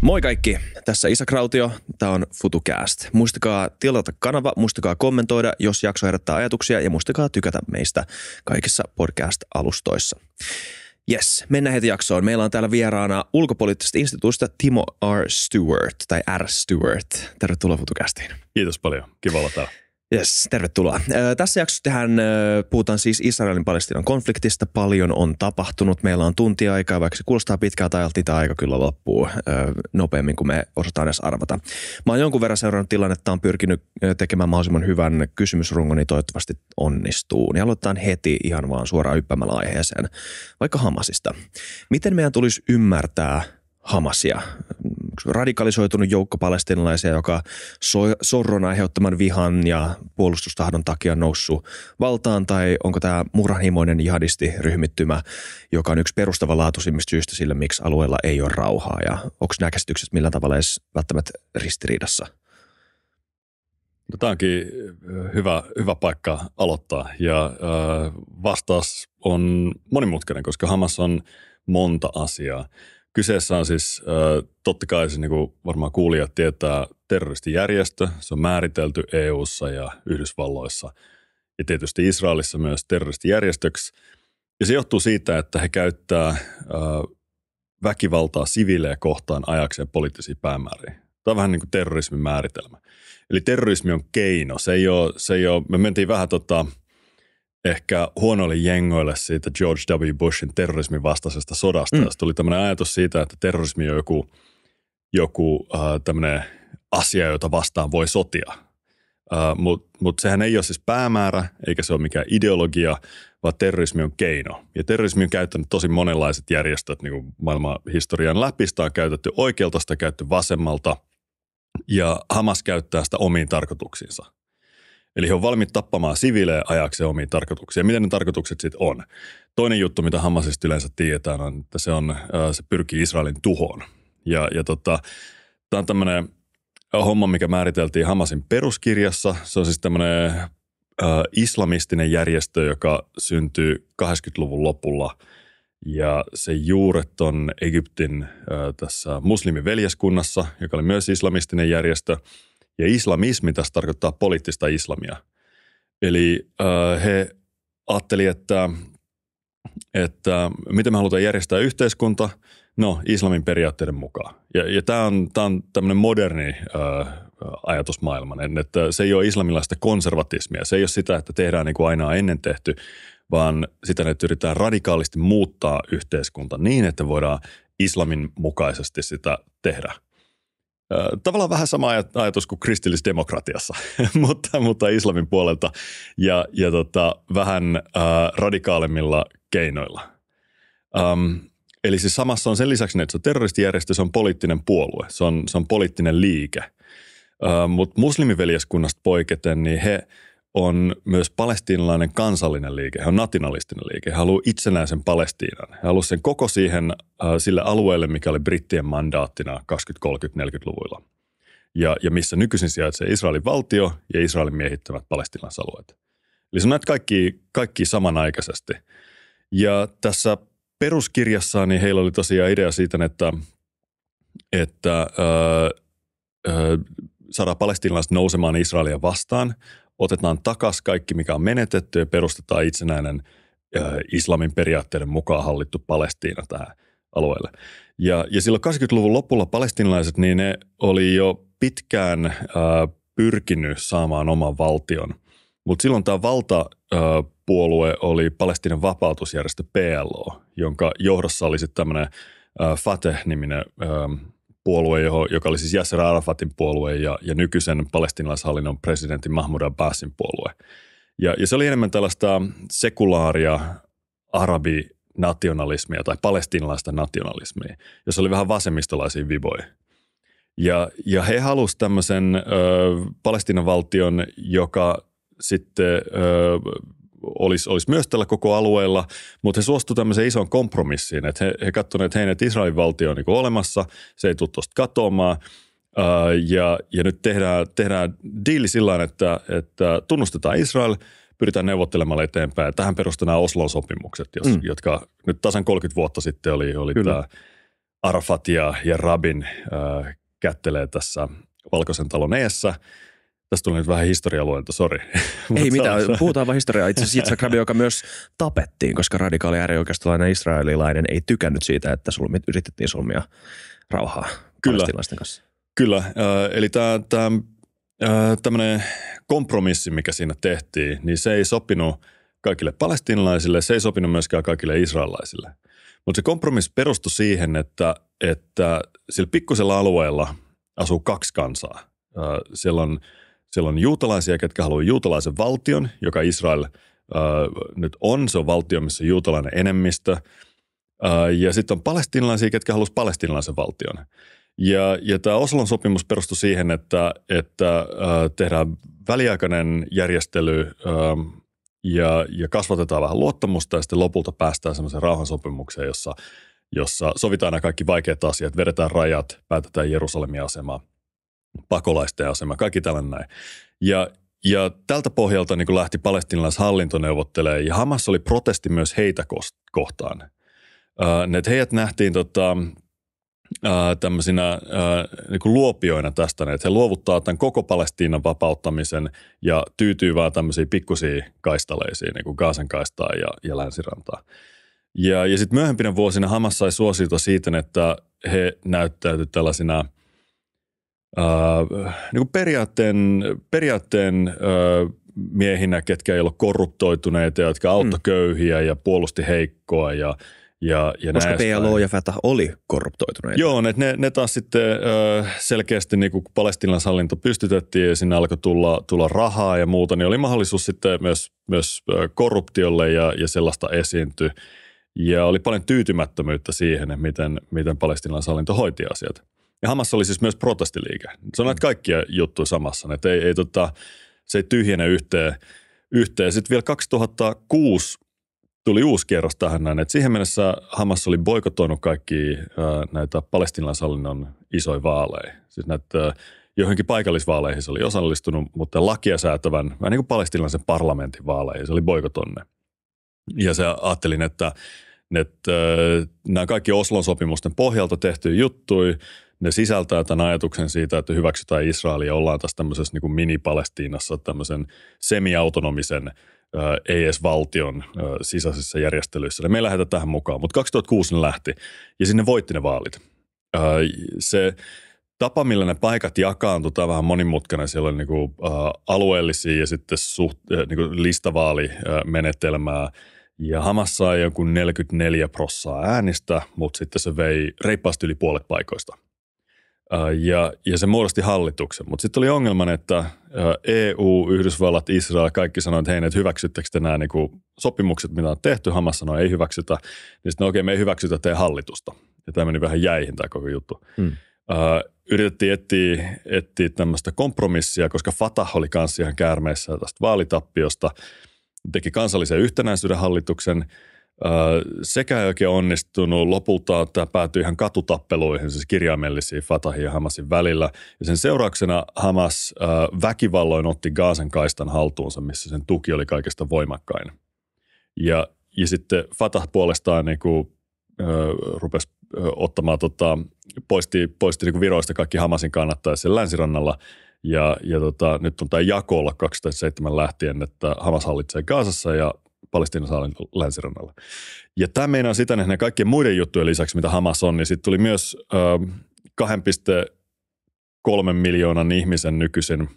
Moi kaikki, tässä Isa Krautio, tämä on FutuCast. Muistakaa tilata kanava, muistakaa kommentoida, jos jakso herättää ajatuksia ja muistakaa tykätä meistä kaikissa podcast-alustoissa. Yes, mennään heti jaksoon. Meillä on täällä vieraana ulkopoliittisesta instituutista Timo R. Stewart, tai R. Stewart. Tervetuloa FutuCastiin. Kiitos paljon, kiva olla täällä. Yes, tervetuloa. Tässä jaksossa tehdään, puhutaan siis Israelin Palestinan konfliktista. Paljon on tapahtunut. Meillä on tuntiaikaa, vaikka se kuulostaa pitkältä ajalta, niin tämä aika kyllä loppuu nopeammin kuin me osataan edes arvata. Mä oon jonkun verran seurannut tilannetta, on pyrkinyt tekemään mahdollisimman hyvän kysymysrungon, niin toivottavasti onnistuu. Niin aloitetaan heti ihan vaan suoraan yppämällä aiheeseen, vaikka Hamasista. Miten meidän tulisi ymmärtää Hamasia? radikalisoitunut joukko palestinalaisia, joka so- sorron aiheuttaman vihan ja puolustustahdon takia noussut valtaan, tai onko tämä murhanhimoinen jihadistiryhmittymä, joka on yksi perustavanlaatuisimmista syistä sille, miksi alueella ei ole rauhaa, ja onko nämä käsitykset millään tavalla edes välttämättä ristiriidassa? No, tämä onkin äh, hyvä, hyvä paikka aloittaa ja äh, vastaus on monimutkainen, koska Hamas on monta asiaa. Kyseessä on siis, totta kai se siis niin kuin varmaan kuulijat tietää, terroristijärjestö. Se on määritelty EU:ssa ja Yhdysvalloissa ja tietysti Israelissa myös terroristijärjestöksi. Ja se johtuu siitä, että he käyttää väkivaltaa siviilejä kohtaan ajakseen poliittisiin päämääriin. Tämä on vähän niin kuin terrorismin määritelmä. Eli terrorismi on keino. Se ei ole, se ei ole me mentiin vähän tota, ehkä huonoille jengoille siitä George W. Bushin terrorismin vastaisesta sodasta. Mm. tuli tämmöinen ajatus siitä, että terrorismi on joku, joku äh, tämmöinen asia, jota vastaan voi sotia. Äh, Mutta mut sehän ei ole siis päämäärä, eikä se ole mikään ideologia, vaan terrorismi on keino. Ja terrorismi on käyttänyt tosi monenlaiset järjestöt niin maailman historian läpi. Sitä on käytetty oikealta, sitä on käytetty vasemmalta. Ja Hamas käyttää sitä omiin tarkoituksiinsa. Eli he on valmiit tappamaan siviilejä ajakseen omiin tarkoituksia. Miten ne tarkoitukset sitten on? Toinen juttu, mitä Hamasista yleensä tietää, on, että se, on, se pyrkii Israelin tuhoon. Ja, ja tota, tämä on tämmöinen homma, mikä määriteltiin Hamasin peruskirjassa. Se on siis tämmöinen islamistinen järjestö, joka syntyy 80-luvun lopulla. Ja se juuret on Egyptin ö, tässä muslimiveljeskunnassa, joka oli myös islamistinen järjestö – ja islamismi tässä tarkoittaa poliittista islamia. Eli äh, he ajatteli, että, että miten me halutaan järjestää yhteiskunta, no islamin periaatteiden mukaan. Ja, ja tämä on, on tämmöinen moderni äh, ajatusmaailma, että se ei ole islamilaista konservatismia, se ei ole sitä, että tehdään niin kuin aina ennen tehty, vaan sitä, että yritetään radikaalisti muuttaa yhteiskunta niin, että voidaan islamin mukaisesti sitä tehdä – Tavallaan vähän sama ajatus kuin kristillisdemokratiassa, mutta, mutta islamin puolelta ja, ja tota, vähän äh, radikaalimmilla keinoilla. Um, eli siis samassa on sen lisäksi, että se on terroristijärjestö, se on poliittinen puolue, se on, se on poliittinen liike. Uh, mutta muslimiveljeskunnasta poiketen, niin he – on myös palestiinalainen kansallinen liike. He on nationalistinen liike. He haluaa itsenäisen Palestiinan. He haluaa sen koko siihen, äh, sille alueelle, mikä oli brittien mandaattina 20-, 30-40-luvuilla. Ja, ja missä nykyisin sijaitsee Israelin valtio ja Israelin miehittävät palestinaisalueet. Eli se on näitä kaikki, kaikki samanaikaisesti. Ja tässä peruskirjassa niin heillä oli tosiaan idea siitä, että, että äh, äh, saada palestiinalaiset nousemaan Israelia vastaan – otetaan takaisin kaikki, mikä on menetetty ja perustetaan itsenäinen islamin periaatteiden mukaan hallittu Palestiina tähän alueelle. Ja, ja silloin 80-luvun lopulla palestinalaiset, niin ne oli jo pitkään ä, pyrkinyt saamaan oman valtion. Mutta silloin tämä valtapuolue oli Palestinan vapautusjärjestö PLO, jonka johdossa oli sitten tämmöinen Fateh-niminen puolue, joka oli siis Yasser Arafatin puolue ja, ja nykyisen palestinalaishallinnon presidentin Mahmoud Abbasin puolue. Ja, ja se oli enemmän tällaista sekulaaria arabinationalismia tai palestinalaista nationalismia, jossa oli vähän vasemmistolaisia viboja. Ja, ja he halusivat tämmöisen ö, Palestinan valtion, joka sitten ö, olisi, olisi myös tällä koko alueella, mutta he suostuivat tämmöiseen isoon kompromissiin, että he, he katsoivat, että että Israelin valtio on niin olemassa, se ei tule tuosta katoamaan, ja, ja nyt tehdään, tehdään diili sillä että, että tunnustetaan Israel, pyritään neuvottelemaan eteenpäin. Tähän perustuu nämä Oslon sopimukset, jos, mm. jotka nyt tasan 30 vuotta sitten oli, oli tämä Arafat ja, ja Rabin äh, kättelee tässä Valkoisen talon eessä – Tästä tulee nyt vähän historialuento, sori. Ei mitään, puhutaan vaan historiaa. Itse asiassa Yitzhak Rabin, joka myös tapettiin, koska radikaali äärioikeistolainen israelilainen ei tykännyt siitä, että sulmit, yritettiin sulmia rauhaa Kyllä. kanssa. Kyllä, äh, eli tämä äh, tämmöinen kompromissi, mikä siinä tehtiin, niin se ei sopinut kaikille palestinalaisille, se ei sopinut myöskään kaikille israelaisille. Mutta se kompromissi perustui siihen, että, että sillä pikkusella alueella asuu kaksi kansaa. Äh, siellä on siellä on juutalaisia, ketkä haluaa juutalaisen valtion, joka Israel ää, äh, nyt on. Se on valtio, missä on juutalainen enemmistö. Ää, äh, ja sitten on palestinalaisia, ketkä haluaisivat palestinalaisen valtion. Ja, ja tämä Oslon sopimus perustui siihen, että, että ää, äh, tehdään väliaikainen järjestely ää, ähm, ja, ja kasvatetaan vähän luottamusta ja sitten lopulta päästään semmoiseen rauhansopimukseen, jossa, jossa sovitaan nämä kaikki vaikeat asiat, vedetään rajat, päätetään Jerusalemin asemaa – pakolaisten asema, kaikki tällainen näin. Ja, ja tältä pohjalta niin lähti palestinalaishallinto neuvottelemaan, ja Hamas oli protesti myös heitä kohtaan. Äh, ne, heidät nähtiin tota, äh, tämmöisinä äh, niin kuin luopioina tästä, että he luovuttaa tämän koko Palestiinan vapauttamisen ja tyytyy vaan tämmöisiin pikkusiin kaistaleisiin, niin kuin Gaasan kaistaa ja, ja Länsirantaa. Ja, ja sitten myöhempinä vuosina Hamas sai suosiota siitä, että he näyttäytyi tällaisina – äh, niin kuin periaatteen, periaatteen äh, miehinä, ketkä ei ole korruptoituneita, jotka auttoi mm. köyhiä ja puolusti heikkoa ja ja, ja Koska PLO ja Fatah oli korruptoituneita. Joo, ne, ne, ne taas sitten ö, äh, selkeästi, niin kun Palestinan hallinto pystytettiin ja sinne alkoi tulla, tulla rahaa ja muuta, niin oli mahdollisuus sitten myös, myös äh, korruptiolle ja, ja sellaista esiintyä. Ja oli paljon tyytymättömyyttä siihen, miten, miten Palestinan hallinto hoiti asiat. Ja Hamas oli siis myös protestiliike. Se on näitä kaikkia juttuja samassa. Että ei, ei, tota, se ei tyhjene yhteen. yhteen. Sitten vielä 2006 tuli uusi kierros tähän näin. Et siihen mennessä Hamas oli boikotoinut kaikki ää, näitä palestinaishallinnon isoja vaaleja. Siis näitä ää, johonkin paikallisvaaleihin se oli osallistunut, mutta lakia säätävän, vähän niin kuin palestinaisen parlamentin vaaleihin, se oli boikotonne. Ja se ajattelin, että, että, että nämä kaikki Oslon sopimusten pohjalta tehty juttui, ne sisältää tämän ajatuksen siitä, että hyväksytään Israelia, ollaan tässä tämmöisessä niin mini-Palestiinassa tämmöisen semiautonomisen ei edes valtion sisäisissä järjestelyissä. me ei lähdetä tähän mukaan, mutta 2006 ne lähti ja sinne voitti ne vaalit. Se tapa, millä ne paikat jakaantui, tämä on vähän monimutkainen. Siellä oli niin kuin, alueellisia ja sitten suht, niin kuin listavaalimenetelmää. Ja Hamas sai joku 44 prossaa äänistä, mutta sitten se vei reippaasti yli puolet paikoista ja, ja se muodosti hallituksen. Mutta sitten oli ongelma, että EU, Yhdysvallat, Israel, kaikki sanoivat, että hei, että hyväksyttekö te nämä niin sopimukset, mitä on tehty. Hamas sanoi, ei hyväksytä. Niin sitten no okei, okay, me ei hyväksytä teidän hallitusta. Ja tämä meni vähän jäihin tämä koko juttu. Hmm. Uh, yritettiin etsiä, etsiä tämmöistä kompromissia, koska Fatah oli kanssa ihan käärmeissä tästä vaalitappiosta. Teki kansallisen yhtenäisyyden hallituksen – sekä ei oikein onnistunut. Lopulta tämä päätyi ihan katutappeluihin, siis kirjaimellisiin Fatahin ja Hamasin välillä. Ja sen seurauksena Hamas väkivalloin otti Gaasan kaistan haltuunsa, missä sen tuki oli kaikista voimakkain. Ja, ja sitten Fatah puolestaan niin kuin, rupesi ottamaan, tota, poisti, poisti niin kuin viroista kaikki Hamasin kannattajat sen länsirannalla. Ja, ja tota, nyt on tämä jako olla 2007 lähtien, että Hamas hallitsee Gaasassa ja saaren länsirannalla. Ja tämä meinaa sitä ne kaikkien muiden juttujen lisäksi, mitä Hamas on, niin sitten tuli myös äh, 2,3 miljoonan ihmisen nykyisin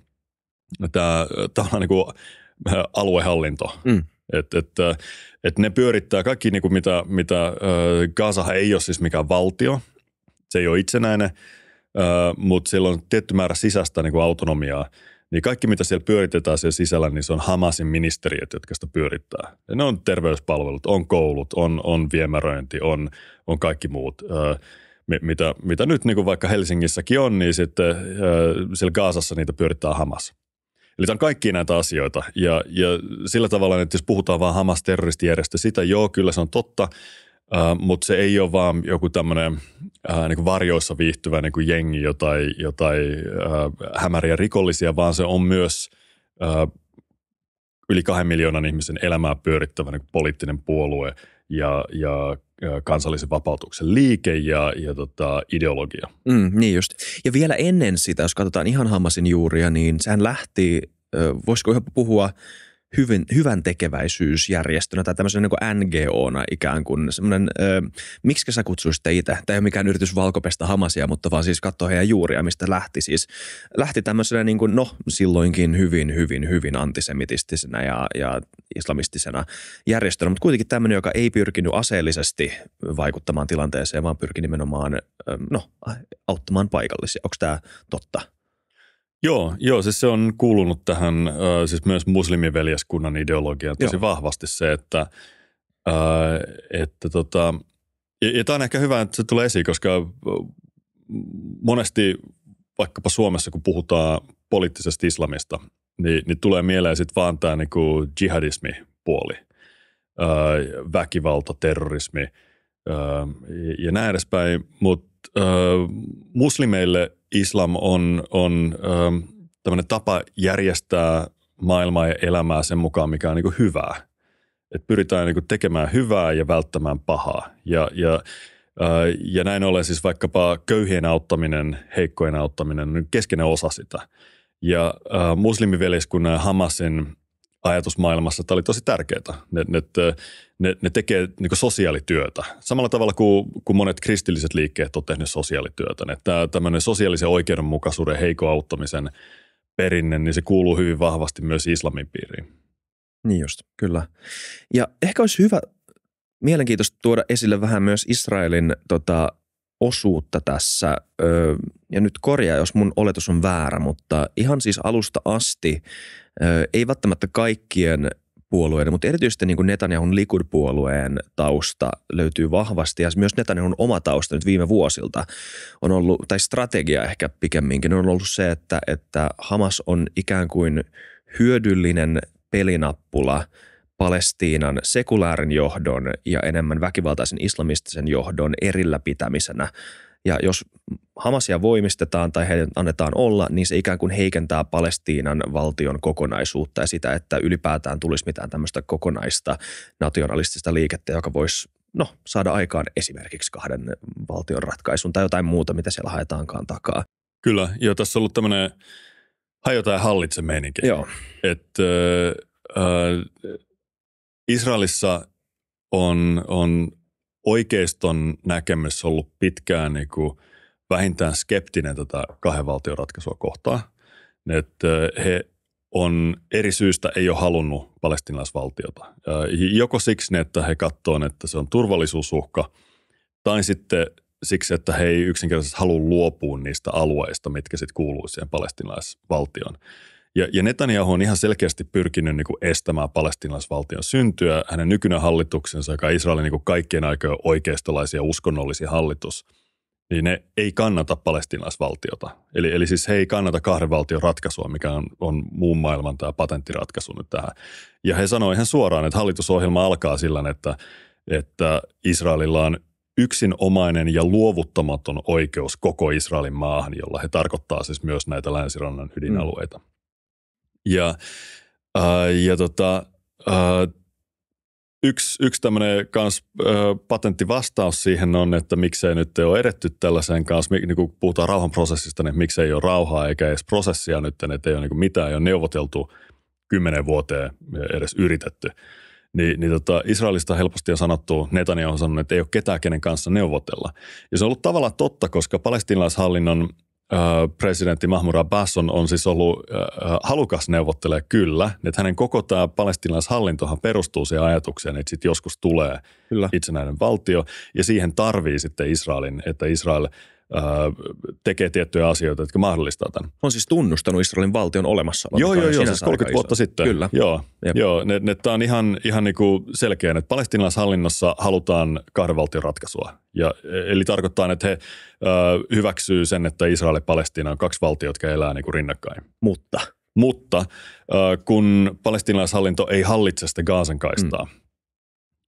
no tämä tavallaan niin kuin äh, aluehallinto. Mm. Et, et, äh, et ne pyörittää kaikki, niin kuin mitä, mitä äh, Gaza ei ole siis mikään valtio, se ei ole itsenäinen, äh, mutta siellä on tietty määrä sisäistä niin kuin autonomiaa – niin kaikki mitä siellä pyöritetään siellä sisällä, niin se on Hamasin ministeriöt, jotka sitä pyörittää. Ja ne on terveyspalvelut, on koulut, on, on viemäröinti, on, on kaikki muut. mitä, mitä nyt niin kuin vaikka Helsingissäkin on, niin sitten siellä Gaasassa niitä pyörittää Hamas. Eli tämä on kaikki näitä asioita. Ja, ja sillä tavalla, että jos puhutaan vain Hamas-terroristijärjestö, sitä joo, kyllä se on totta, mutta se ei ole vaan joku tämmöinen äh, niin varjoissa viihtyvä niin jengi jotain, jotain äh, hämäriä rikollisia, vaan se on myös äh, yli kahden miljoonan ihmisen elämää pyörittävä niin poliittinen puolue ja, ja kansallisen vapautuksen liike ja, ja tota, ideologia. Mm, niin just. Ja vielä ennen sitä, jos katsotaan ihan hammasin juuria, niin sehän lähti, voisiko ihan puhua – hyvin, hyvän tekeväisyysjärjestönä tai tämmöisenä niin NGO-na ikään kuin semmoinen, ö, miksi sä kutsuisit itse? Tämä ei ole mikään yritys valkopesta hamasia, mutta vaan siis katsoa heidän juuria, mistä lähti siis. Lähti tämmöisenä niin kuin, no silloinkin hyvin, hyvin, hyvin antisemitistisenä ja, ja islamistisena järjestönä, mutta kuitenkin tämmöinen, joka ei pyrkinyt aseellisesti vaikuttamaan tilanteeseen, vaan pyrki nimenomaan, no, auttamaan paikallisia. Onko tämä totta? Joo, joo, siis se on kuulunut tähän siis myös muslimiveljeskunnan ideologiaan tosi joo. vahvasti se, että, että tota, ja, ja tämä on ehkä hyvä, että se tulee esiin, koska monesti vaikkapa Suomessa, kun puhutaan poliittisesta islamista, niin, niin tulee mieleen sitten vaan tämä niinku jihadismi-puoli, väkivalta, terrorismi ja näin edespäin. Mutta muslimeille islam on, on ähm, tämmöinen tapa järjestää maailmaa ja elämää sen mukaan, mikä on niin hyvää. Et pyritään niin tekemään hyvää ja välttämään pahaa. Ja, ja, äh, ja näin ollen siis vaikkapa köyhien auttaminen, heikkojen auttaminen on keskeinen osa sitä. Ja äh, muslimiveljeskunnan ja Hamasin ajatusmaailmassa. että oli tosi tärkeää. Ne, ne, ne, ne tekee niin sosiaalityötä. Samalla tavalla kuin, kuin monet kristilliset liikkeet on tehnyt sosiaalityötä. Ne, tämä tämmöinen sosiaalisen oikeudenmukaisuuden heikon auttamisen perinne, niin se kuuluu hyvin vahvasti myös islamin piiriin. Niin just, kyllä. Ja ehkä olisi hyvä, mielenkiintoista tuoda esille vähän myös Israelin tota, osuutta tässä, ja nyt korjaa, jos mun oletus on väärä, mutta ihan siis alusta asti, ei välttämättä kaikkien puolueiden, mutta erityisesti niin kuin Netanyahun Likud-puolueen tausta löytyy vahvasti ja myös Netanyahun oma tausta nyt viime vuosilta on ollut, tai strategia ehkä pikemminkin, on ollut se, että, että Hamas on ikään kuin hyödyllinen pelinappula – Palestiinan sekulaarin johdon ja enemmän väkivaltaisen islamistisen johdon erillä pitämisenä. Ja jos Hamasia voimistetaan tai heidän annetaan olla, niin se ikään kuin heikentää Palestiinan valtion kokonaisuutta ja sitä, että ylipäätään tulisi mitään tämmöistä kokonaista nationalistista liikettä, joka voisi no, saada aikaan esimerkiksi kahden valtion ratkaisun tai jotain muuta, mitä siellä haetaankaan takaa. Kyllä, joo, tässä on ollut tämmöinen hajota ja hallitse meininki. Joo. Että äh, Israelissa on, on oikeiston näkemys ollut pitkään niin kuin vähintään skeptinen tätä kahden valtion ratkaisua kohtaan. Että he on eri syystä ei ole halunnut palestinaisvaltiota. Joko siksi, että he katsovat, että se on turvallisuusuhka, tai sitten siksi, että he ei yksinkertaisesti halua luopua niistä alueista, mitkä sitten kuuluu siihen palestinaisvaltioon. Ja, ja Netanyahu on ihan selkeästi pyrkinyt niin kuin estämään palestinaisvaltion syntyä. Hänen nykyinen hallituksensa, joka on Israelin niin kuin kaikkien aikojen oikeistolaisia uskonnollisia hallitus, niin ne ei kannata palestinaisvaltiota. Eli, eli siis he ei kannata kahden valtion ratkaisua, mikä on, on muun maailman tämä patenttiratkaisu nyt tähän. Ja he sanoivat ihan suoraan, että hallitusohjelma alkaa sillä, että, että Israelilla on yksinomainen ja luovuttamaton oikeus koko Israelin maahan, jolla he tarkoittaa siis myös näitä länsirannan ydinalueita. Mm. Ja, äh, ja tota, äh, yksi, yksi tämmöinen kans äh, patenttivastaus siihen on, että miksei nyt ole edetty tällaiseen kanssa, niin kun puhutaan rauhanprosessista, niin miksei ole rauhaa eikä edes prosessia nyt, että ei ole niin mitään, ei ole neuvoteltu kymmenen vuoteen edes yritetty. Ni, niin tota, Israelista helposti on sanottu, Netanyahu on sanonut, että ei ole ketään, kenen kanssa neuvotella. Ja se on ollut tavallaan totta, koska palestinalaishallinnon presidentti Mahmoud Abbas on, on siis ollut halukas neuvottelee kyllä. Että hänen koko tämä palestinaishallintohan perustuu siihen ajatukseen, että sitten joskus tulee kyllä. itsenäinen valtio ja siihen tarvii sitten Israelin, että Israel – Äh, tekee tiettyjä asioita, jotka mahdollistaa tämän. On siis tunnustanut Israelin valtion olemassa. Joo, joo, joo, siis 30 vuotta iso. sitten. Kyllä. Joo, Jep. joo ne, ne, tämä on ihan, ihan niin kuin selkeä, että palestinaishallinnossa halutaan valtion ratkaisua. Ja, eli tarkoittaa, että he ö, äh, hyväksyy sen, että Israel ja Palestina on kaksi valtiota, jotka elää niin kuin rinnakkain. Mutta? Mutta äh, kun palestinaishallinto ei hallitse sitä Gaasan kaistaa, mm.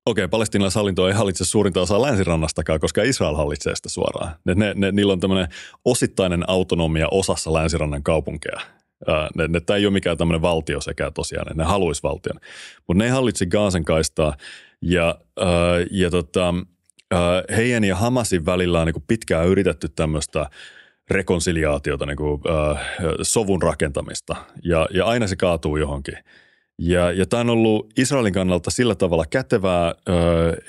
Okei, Palestiinan hallinto ei hallitse suurinta osaa länsirannastakaan, koska Israel hallitsee sitä suoraan. Ne, ne, ne, niillä on tämmöinen osittainen autonomia osassa länsirannan kaupunkeja. Ne, ne, tämä ei ole mikään tämmöinen valtio sekä tosiaan, ne, ne haluaisi valtion. Mutta ne ei hallitse Gaasan kaistaa ja, äh, ja tota, äh, heidän ja Hamasin välillä on niin pitkään yritetty tämmöistä rekonsiliaatiota, niin kuin, äh, sovun rakentamista ja, ja aina se kaatuu johonkin – ja, ja tämä on ollut Israelin kannalta sillä tavalla kätevää,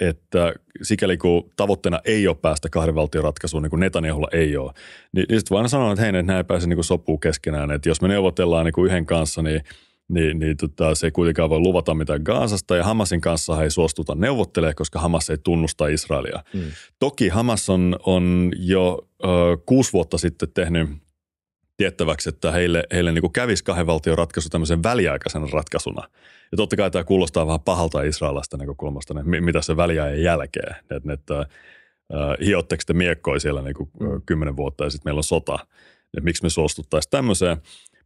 että sikäli kun tavoitteena ei ole päästä kahden valtion ratkaisuun, niin kuin Netanyahulla ei ole, niin, niin sitten vaan sanoa, että hei, että nämä ei pääse niin sopuu keskenään. Että jos me neuvotellaan niin kuin yhden kanssa, niin niin, niin tota, se ei kuitenkaan voi luvata mitään Gaasasta. Ja Hamasin kanssa ei suostuta neuvottelemaan, koska Hamas ei tunnusta Israelia. Mm. Toki Hamas on, on jo ö, kuusi vuotta sitten tehnyt tiettäväksi, että heille, heille niin kuin kävisi kahden valtion ratkaisu tämmöisen väliaikaisen ratkaisuna. Ja totta kai tämä kuulostaa vähän pahalta israelasta näkökulmasta, niin mitä se väliajan jälkeen. Että, että äh, hiotteko te miekkoi siellä niin kuin äh, kymmenen vuotta ja sitten meillä on sota. Että miksi me suostuttaisiin tämmöiseen.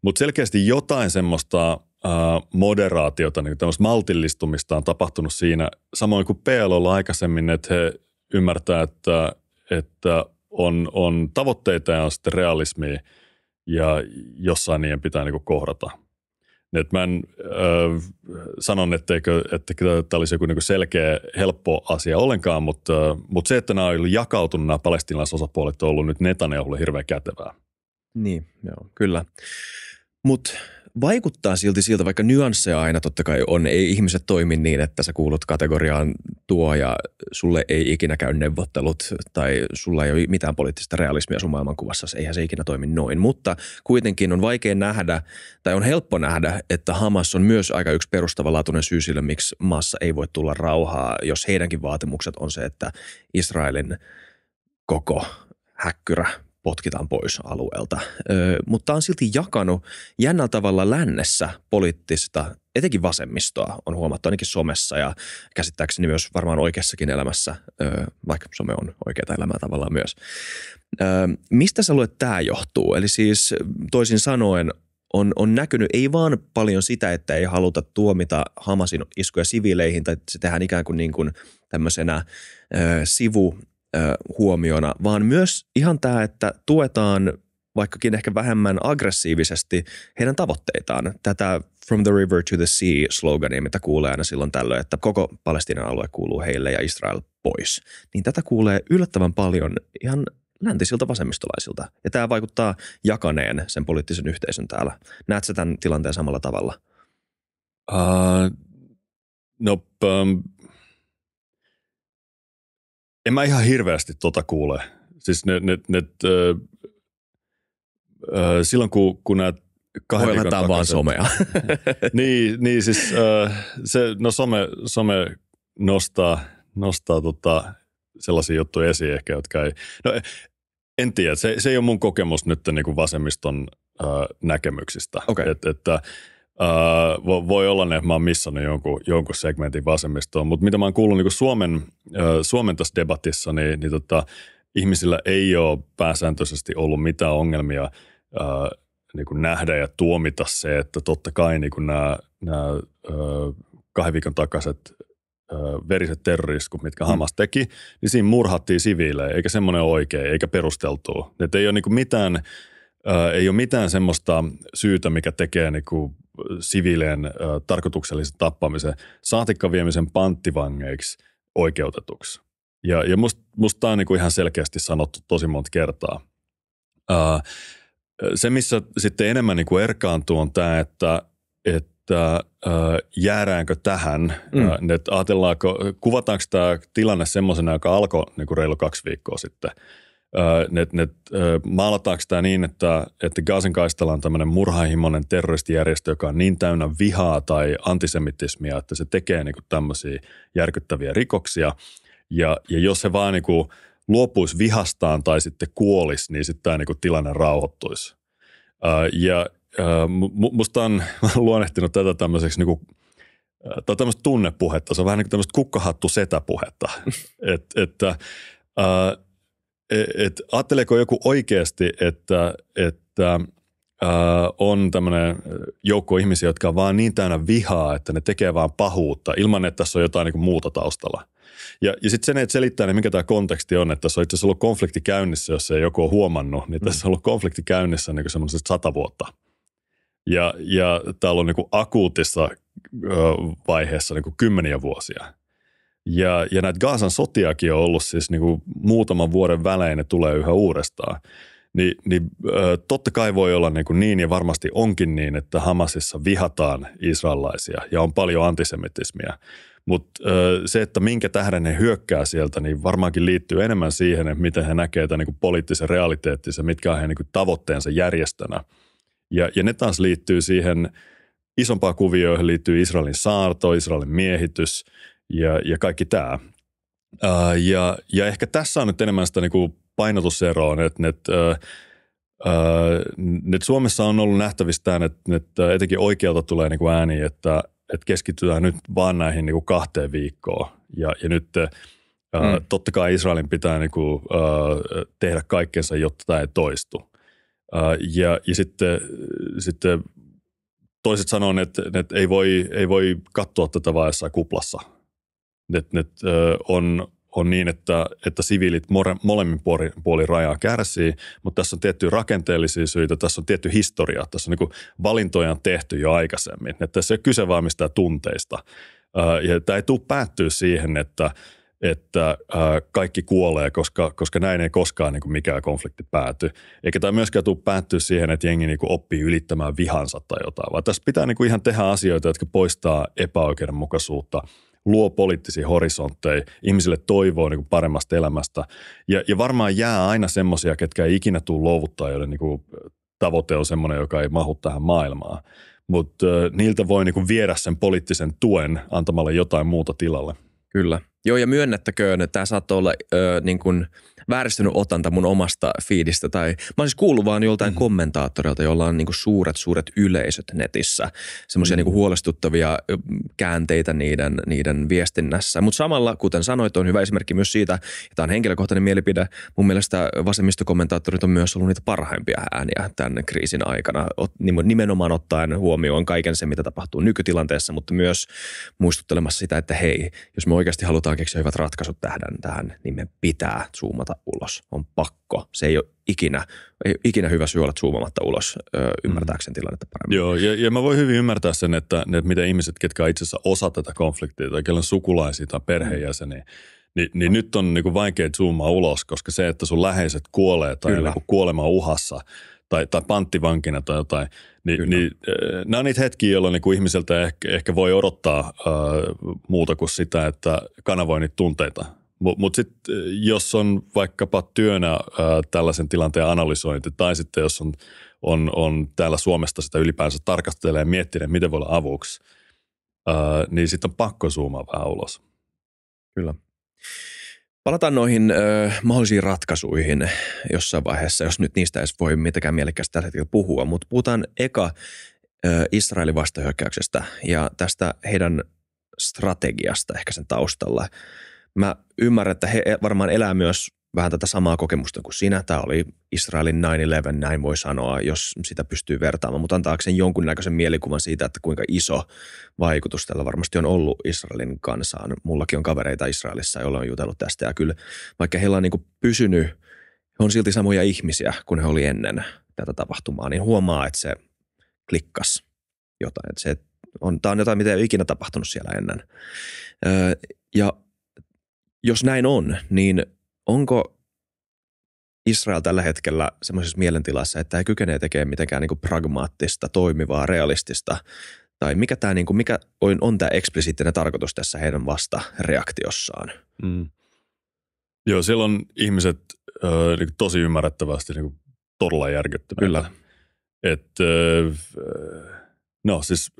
Mutta selkeästi jotain semmoista äh, moderaatiota, niin tämmöistä maltillistumista on tapahtunut siinä. Samoin kuin PLOlla aikaisemmin, että he ymmärtää, että, että on, on tavoitteita ja on sitten realismia – ja jossain niiden pitää niin kohdata. Et mä en äh, sanon, etteikö, että tämä olisi joku niin selkeä, helppo asia ollenkaan, mutta, mut mutta se, että nämä on jakautunut nämä palestinaisosapuolet, on ollut nyt Netanyahulle hirveän kätevää. Niin, joo, kyllä. Mutta vaikuttaa silti siltä, vaikka nyansseja aina totta kai on, ei ihmiset toimi niin, että sä kuulut kategoriaan tuo ja sulle ei ikinä käy neuvottelut tai sulla ei ole mitään poliittista realismia sun maailmankuvassa, eihän se ikinä toimi noin. Mutta kuitenkin on vaikea nähdä tai on helppo nähdä, että Hamas on myös aika yksi perustavanlaatuinen syy sille, miksi maassa ei voi tulla rauhaa, jos heidänkin vaatimukset on se, että Israelin koko häkkyrä potkitaan pois alueelta. Ö, mutta on silti jakanut jännällä tavalla lännessä poliittista, etenkin vasemmistoa on huomattu ainakin somessa ja käsittääkseni myös varmaan oikeassakin elämässä, ö, vaikka some on oikeaa elämää tavallaan myös. Ö, mistä sä luet tämä johtuu? Eli siis toisin sanoen on, on näkynyt ei vaan paljon sitä, että ei haluta tuomita Hamasin iskuja siviileihin tai se tehdään ikään kuin, niin kuin tämmöisenä ö, sivu huomiona, vaan myös ihan tämä, että tuetaan vaikkakin ehkä vähemmän aggressiivisesti heidän tavoitteitaan. Tätä From the River to the Sea slogania, mitä kuulee aina silloin tällöin, että koko Palestinan alue kuuluu heille ja Israel pois. Niin tätä kuulee yllättävän paljon ihan läntisiltä vasemmistolaisilta. Ja tämä vaikuttaa jakaneen sen poliittisen yhteisön täällä. Näet sä tämän tilanteen samalla tavalla? Uh, nope. Um en mä ihan hirveästi tota kuule. Siis ne, ne, ne öö, öö, silloin kun, kun nämä kahden Voi takaisin, vaan somea. niin, niin siis öö, se, no some, some nostaa, nostaa tota, sellaisia juttuja esiin ehkä, jotka ei, no en tiedä, se, se ei ole mun kokemus nyt niin kuin vasemmiston öö, näkemyksistä. Okay. Et, että Öö, voi olla, että mä oon missannut jonkun, jonkun segmentin vasemmistoon, mutta mitä mä oon kuullut niin Suomen, öö, Suomen tässä debattissa, niin, niin tota, ihmisillä ei ole pääsääntöisesti ollut mitään ongelmia öö, niin kuin nähdä ja tuomita se, että totta kai niin nämä, nämä öö, kahden viikon takaiset öö, veriset terroriskut, mitkä mm. Hamas teki, niin siinä murhattiin siviilejä, eikä semmoinen oikein, eikä perusteltu, Että ei ole niin kuin mitään, öö, ei ole mitään semmoista syytä, mikä tekee niin kuin siviileen tarkoituksellisen tappamisen, saatikka viemisen panttivangeiksi oikeutetuksi. Ja, ja musta must tämä on niinku ihan selkeästi sanottu tosi monta kertaa. Ää, se, missä sitten enemmän niinku erkaantuu, on tämä, että, että ää, jäädäänkö tähän, mm. että ajatellaanko, kuvataanko tämä tilanne semmoisena, joka alkoi niinku reilu kaksi viikkoa sitten – ne, ne, maalataanko tämä niin, että, että Gazin kaistalla on tämmöinen murhahimoinen terroristijärjestö, joka on niin täynnä vihaa tai antisemitismia, että se tekee niin tämmöisiä järkyttäviä rikoksia. Ja, ja jos se vaan niin luopuisi vihastaan tai sitten kuolisi, niin sitten tämä niin tilanne rauhoittuisi. ja musta on luonnehtinut tätä tämmöiseksi niin kuin, tai tämmöistä tunnepuhetta, se on vähän niin kuin tämmöistä kukkahattu setäpuhetta. Et, että E, et, ajatteleeko joku oikeasti, että, että äh, on tämmöinen joukko ihmisiä, jotka on vaan niin täynnä vihaa, että ne tekee vaan pahuutta ilman, että tässä on jotain niin kuin muuta taustalla. Ja, ja sitten sen, että selittää, niin mikä tämä konteksti on, että tässä on itse asiassa ollut konflikti käynnissä, jos ei joku ole huomannut, niin tässä on ollut konflikti käynnissä niin semmoiset sata vuotta. Ja, ja täällä on niin kuin akuutissa vaiheessa niin kymmeniä vuosia. Ja, ja näitä Gaasan sotiakin on ollut siis niin kuin muutaman vuoden välein ne tulee yhä uudestaan. Ni, niin totta kai voi olla niin, kuin niin ja varmasti onkin niin, että Hamasissa vihataan israelaisia ja on paljon antisemitismiä. Mutta se, että minkä tähden ne hyökkää sieltä, niin varmaankin liittyy enemmän siihen, että miten he näkevät tämän niin poliittisen realiteettinsa, mitkä ovat heidän niin tavoitteensa järjestönä. Ja, ja ne taas liittyy siihen isompaan kuvioihin liittyy Israelin saarto, Israelin miehitys – ja, ja kaikki tämä. Uh, ja, ja ehkä tässä on nyt enemmän sitä niinku painotuseroa, että net, uh, uh, Suomessa on ollut nähtävistään, että et, etenkin oikealta tulee niinku ääni, että et keskitytään nyt vaan näihin niinku kahteen viikkoon. Ja, ja nyt uh, mm. totta kai Israelin pitää niinku, uh, tehdä kaikkensa, jotta tämä ei toistu. Uh, ja, ja sitten, sitten toiset sanoo, että, että ei, voi, ei voi katsoa tätä vaiheessa kuplassa – että nyt on, on niin, että, että siviilit more, molemmin puolin, puoli rajaa kärsii, mutta tässä on tiettyjä rakenteellisia syitä, tässä on tietty historia, tässä on niin valintoja on tehty jo aikaisemmin. Että tässä ei ole kyse vaan mistään tunteista. Ja tämä ei tule päättyä siihen, että, että kaikki kuolee, koska, koska näin ei koskaan niin kuin mikään konflikti pääty. Eikä tämä myöskään tule päättyä siihen, että jengi niin kuin oppii ylittämään vihansa tai jotain, vaan tässä pitää niin kuin ihan tehdä asioita, jotka poistaa epäoikeudenmukaisuutta – luo poliittisia horisontteja, ihmisille toivoa niin kuin paremmasta elämästä. Ja, ja varmaan jää aina semmoisia, ketkä ei ikinä tule luovuttaa, joiden niin kuin tavoite on semmoinen, joka ei mahu tähän maailmaan. Mutta äh, niiltä voi niin kuin viedä sen poliittisen tuen antamalla jotain muuta tilalle. Kyllä. Joo, ja myönnettäköön, että tämä saattoi olla ö, niin kuin – vääristynyt otanta mun omasta fiidistä. Tai mä olisin kuullut vaan joltain mm. kommentaattoreilta, jolla on niinku suuret, suuret yleisöt netissä. Semmoisia mm. niinku huolestuttavia käänteitä niiden, niiden viestinnässä. Mutta samalla, kuten sanoit, on hyvä esimerkki myös siitä, että tämä on henkilökohtainen mielipide. Mun mielestä vasemmistokommentaattorit on myös ollut niitä parhaimpia ääniä tämän kriisin aikana. Nimenomaan ottaen huomioon kaiken sen, mitä tapahtuu nykytilanteessa, mutta myös muistuttelemassa sitä, että hei, jos me oikeasti halutaan keksiä hyvät ratkaisut tähän, tähän niin me pitää zoomata ulos. On pakko. Se ei ole ikinä, ei ole ikinä hyvä syy olla zoomaamatta ulos ö, ymmärtääkseen mm. tilannetta paremmin. Joo, ja, ja mä voin hyvin ymmärtää sen, että, että miten ihmiset, ketkä itse asiassa osa tätä konfliktia tai on sukulaisia tai perheenjäseniä, niin, niin nyt on niin kuin vaikea zoomaa ulos, koska se, että sun läheiset kuolee tai Kyllä. Niinku kuolema uhassa tai, tai panttivankina tai jotain, niin, niin äh, nämä on niitä hetkiä, jolloin niin kuin ihmiseltä ehkä, ehkä voi odottaa äh, muuta kuin sitä, että kanavoi niitä tunteita mutta mut sitten eh, jos on vaikkapa työnä ää, eh, tällaisen tilanteen analysointi tai sitten jos on, on, on täällä Suomesta sitä ylipäänsä tarkastelee ja miettinyt, miten voi olla avuksi, ää, eh, niin sitten on pakko zoomaa vähän ulos. Kyllä. Palataan noihin ö, mahdollisiin ratkaisuihin jossain vaiheessa, jos nyt niistä edes voi mitenkään mielekästä tällä hetkellä puhua, mutta puhutaan eka ö, Israelin vastahyökkäyksestä ja tästä heidän strategiasta ehkä sen taustalla. Mä ymmärrän, että he varmaan elää myös vähän tätä samaa kokemusta kuin sinä. Tämä oli Israelin 9-11, näin voi sanoa, jos sitä pystyy vertaamaan, mutta sen jonkunnäköisen mielikuvan siitä, että kuinka iso vaikutus tällä varmasti on ollut Israelin kansaan. Mullakin on kavereita Israelissa, joilla on jutellut tästä ja kyllä vaikka heillä on niin pysynyt, he on silti samoja ihmisiä kuin he oli ennen tätä tapahtumaa, niin huomaa, että se klikkas jotain. Että se on, tämä on jotain, mitä ei ole ikinä tapahtunut siellä ennen. Öö, ja jos näin on, niin onko Israel tällä hetkellä semmoisessa mielentilassa, että ei kykene tekemään mitenkään niin pragmaattista, toimivaa, realistista tai mikä, tämä, niin kuin, mikä on, on tämä eksplisiittinen tarkoitus tässä heidän reaktiossaan? Mm. Joo, siellä on ihmiset äh, niin tosi ymmärrettävästi niin todella järkyttyneitä. Kyllä. Et, äh, no siis,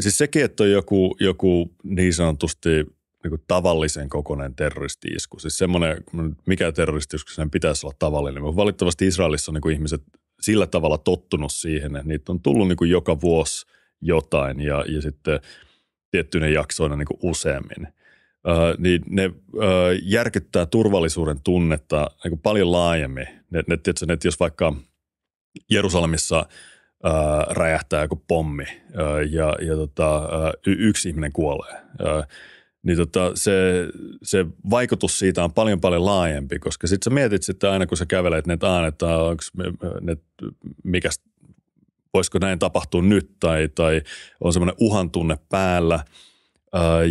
siis sekin, että on joku, joku niin sanotusti niin kuin tavallisen kokoinen terroristi-isku. Siis semmoinen, mikä terroristi-isku sen pitäisi olla tavallinen. Mutta valitettavasti Israelissa on niin kuin ihmiset sillä tavalla tottunut siihen, että niitä on tullut niin kuin joka vuosi jotain ja, ja sitten tiettyinen jaksoina niin kuin useammin. Öö, niin ne öö, järkyttää turvallisuuden tunnetta niin kuin paljon laajemmin. Ne, ne, tietysti, ne, jos vaikka Jerusalemissa öö, räjähtää joku pommi öö, ja, ja tota, öö, yksi ihminen kuolee, öö, niin tota, se, se vaikutus siitä on paljon paljon laajempi, koska sitten sä mietit sitten aina, kun sä kävelet, niin, että aah, että onks, ne, mikä, voisiko näin tapahtua nyt, tai, tai on semmoinen uhan tunne päällä.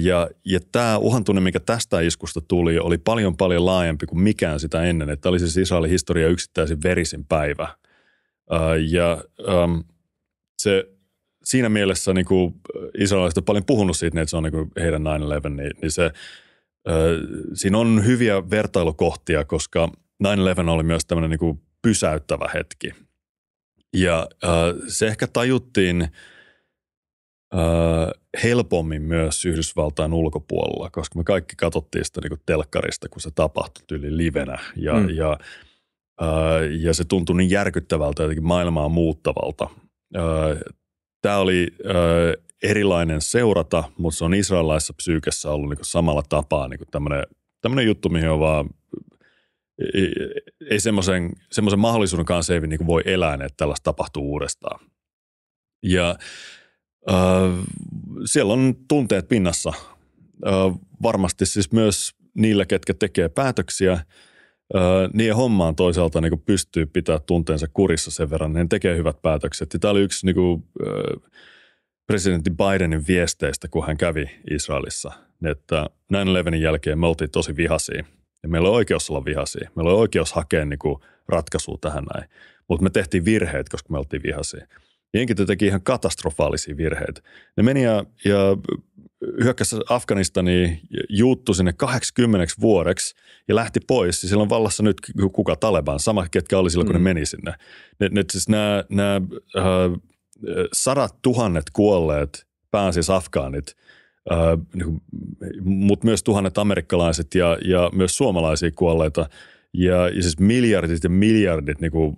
Ja, ja tämä uhan tunne, mikä tästä iskusta tuli, oli paljon paljon laajempi kuin mikään sitä ennen. Että oli siis Israelin historia yksittäisin verisin päivä. Ja se siinä mielessä niin kuin israelaiset on paljon puhunut siitä, niin että se on niin kuin heidän 9-11, niin, niin se, ö, siinä on hyviä vertailukohtia, koska 9-11 oli myös tämmöinen niin kuin pysäyttävä hetki. Ja ö, se ehkä tajuttiin ö, helpommin myös Yhdysvaltain ulkopuolella, koska me kaikki katsottiin sitä niin kuin telkkarista, kun se tapahtui yli livenä ja, mm. ja ja se tuntui niin järkyttävältä, jotenkin maailmaa muuttavalta Tämä oli ö, erilainen seurata, mutta se on israelilaisessa psyykessä ollut niin samalla tapaa niin niinku tämmöinen juttu, mihin on vaan ei, ei semmoisen mahdollisuuden kanssa ei niin voi elää, että tällaista tapahtuu uudestaan. Ja ö, siellä on tunteet pinnassa. Ö, varmasti siis myös niillä, ketkä tekee päätöksiä – Öö, niin hommaan toisaalta niin pystyy pitää tunteensa kurissa sen verran, niin tekee hyvät päätökset. Ja tämä oli yksi niin kuin, öö, presidentti Bidenin viesteistä, kun hän kävi Israelissa, että näin levenin jälkeen me oltiin tosi vihaisia. Ja meillä on oikeus olla vihaisia. Meillä on oikeus hakea niin kuin, ratkaisua tähän näin. Mutta me tehtiin virheet, koska me oltiin vihaisia. Jenkit teki ihan katastrofaalisia virheitä. Ne meni ja, ja hyökkäsi Afganistaniin, juuttu sinne 80 vuodeksi ja lähti pois. Ja siellä on vallassa nyt kuka Taleban, sama ketkä oli silloin, kun mm. ne meni sinne. Nyt, nyt siis nämä, nämä äh, sadat tuhannet kuolleet pääasiassa afgaanit, äh, niin mutta myös tuhannet amerikkalaiset ja, ja myös suomalaisia kuolleita – ja, ja siis miljardit ja miljardit niin kuin,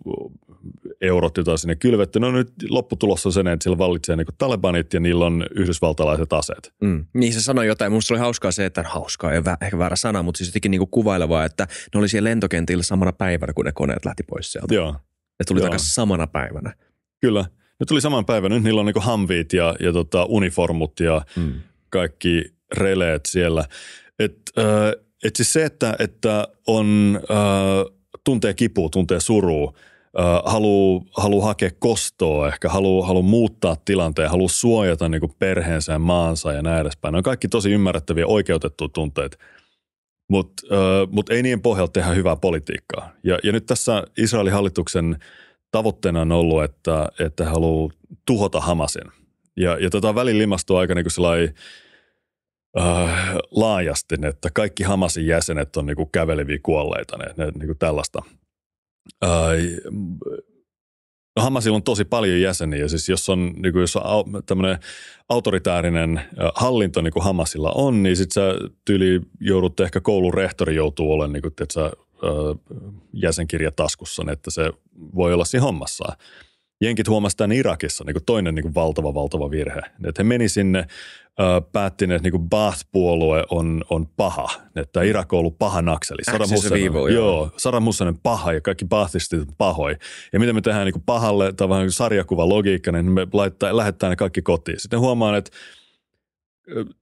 eurot on sinne kylvetty. No nyt lopputulos on sen, että siellä vallitsee niin talebanit ja niillä on yhdysvaltalaiset aseet. Mm. Niin se sanoi jotain. Minusta oli hauskaa se, että hauskaa ei ehkä väärä sana, mutta siis jotenkin niin kuvailevaa, että ne oli siellä lentokentillä samana päivänä, kun ne koneet lähti pois sieltä. Joo. Ne tuli Joo. takaisin samana päivänä. Kyllä. Ne tuli saman päivän. Nyt niillä on niin hamviit ja, ja tota, uniformut ja mm. kaikki releet siellä. Et, äh, et siis se, että, että on, äh, tuntee kipua, tuntee surua – haluaa halu hakea kostoa ehkä, haluaa halu muuttaa tilanteen, haluaa suojata niin kuin perheensä ja maansa ja näin edespäin. Ne on kaikki tosi ymmärrettäviä oikeutettuja tunteita, mutta mut ei niin pohjalta tehdä hyvää politiikkaa. Ja, ja nyt tässä Israelin hallituksen tavoitteena on ollut, että, että haluaa tuhota Hamasin. Ja, ja tota välin aika niin kuin sellainen äh, laajasti, että kaikki Hamasin jäsenet on niin kuin käveleviä kuolleita, ne, ne niin kuin tällaista – No Hamasilla on tosi paljon jäseniä, siis jos on, niin kuin, jos on au, tämmöinen autoritäärinen hallinto niin kuin Hamasilla on, niin sitten sä tyyli joudut, ehkä koulun rehtori joutuu olemaan niin kuin, sä, jäsenkirja taskussa, niin että se voi olla siinä hommassaan jenkit huomasivat tämän Irakissa, niin kuin toinen niin kuin valtava, valtava virhe. Että he meni sinne, äh, päätti, että niin Baath-puolue on, on paha, että Irak on ollut paha nakseli. Saddam Hussein, joo. joo. Saddam Hussein paha ja kaikki Baathistit pahoi. Ja mitä me tehdään niin pahalle, tämä on vähän niin sarjakuvalogiikka, niin me laittaa, lähettää ne kaikki kotiin. Sitten huomaan, että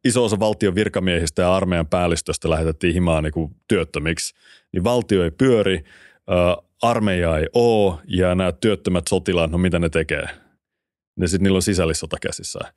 iso osa valtion virkamiehistä ja armeijan päällistöstä lähetettiin himaan niin kuin työttömiksi, niin valtio ei pyöri, armeija ei oo ja nämä työttömät sotilaat, no mitä ne tekee? Ne sitten niillä on sisällissota käsissään.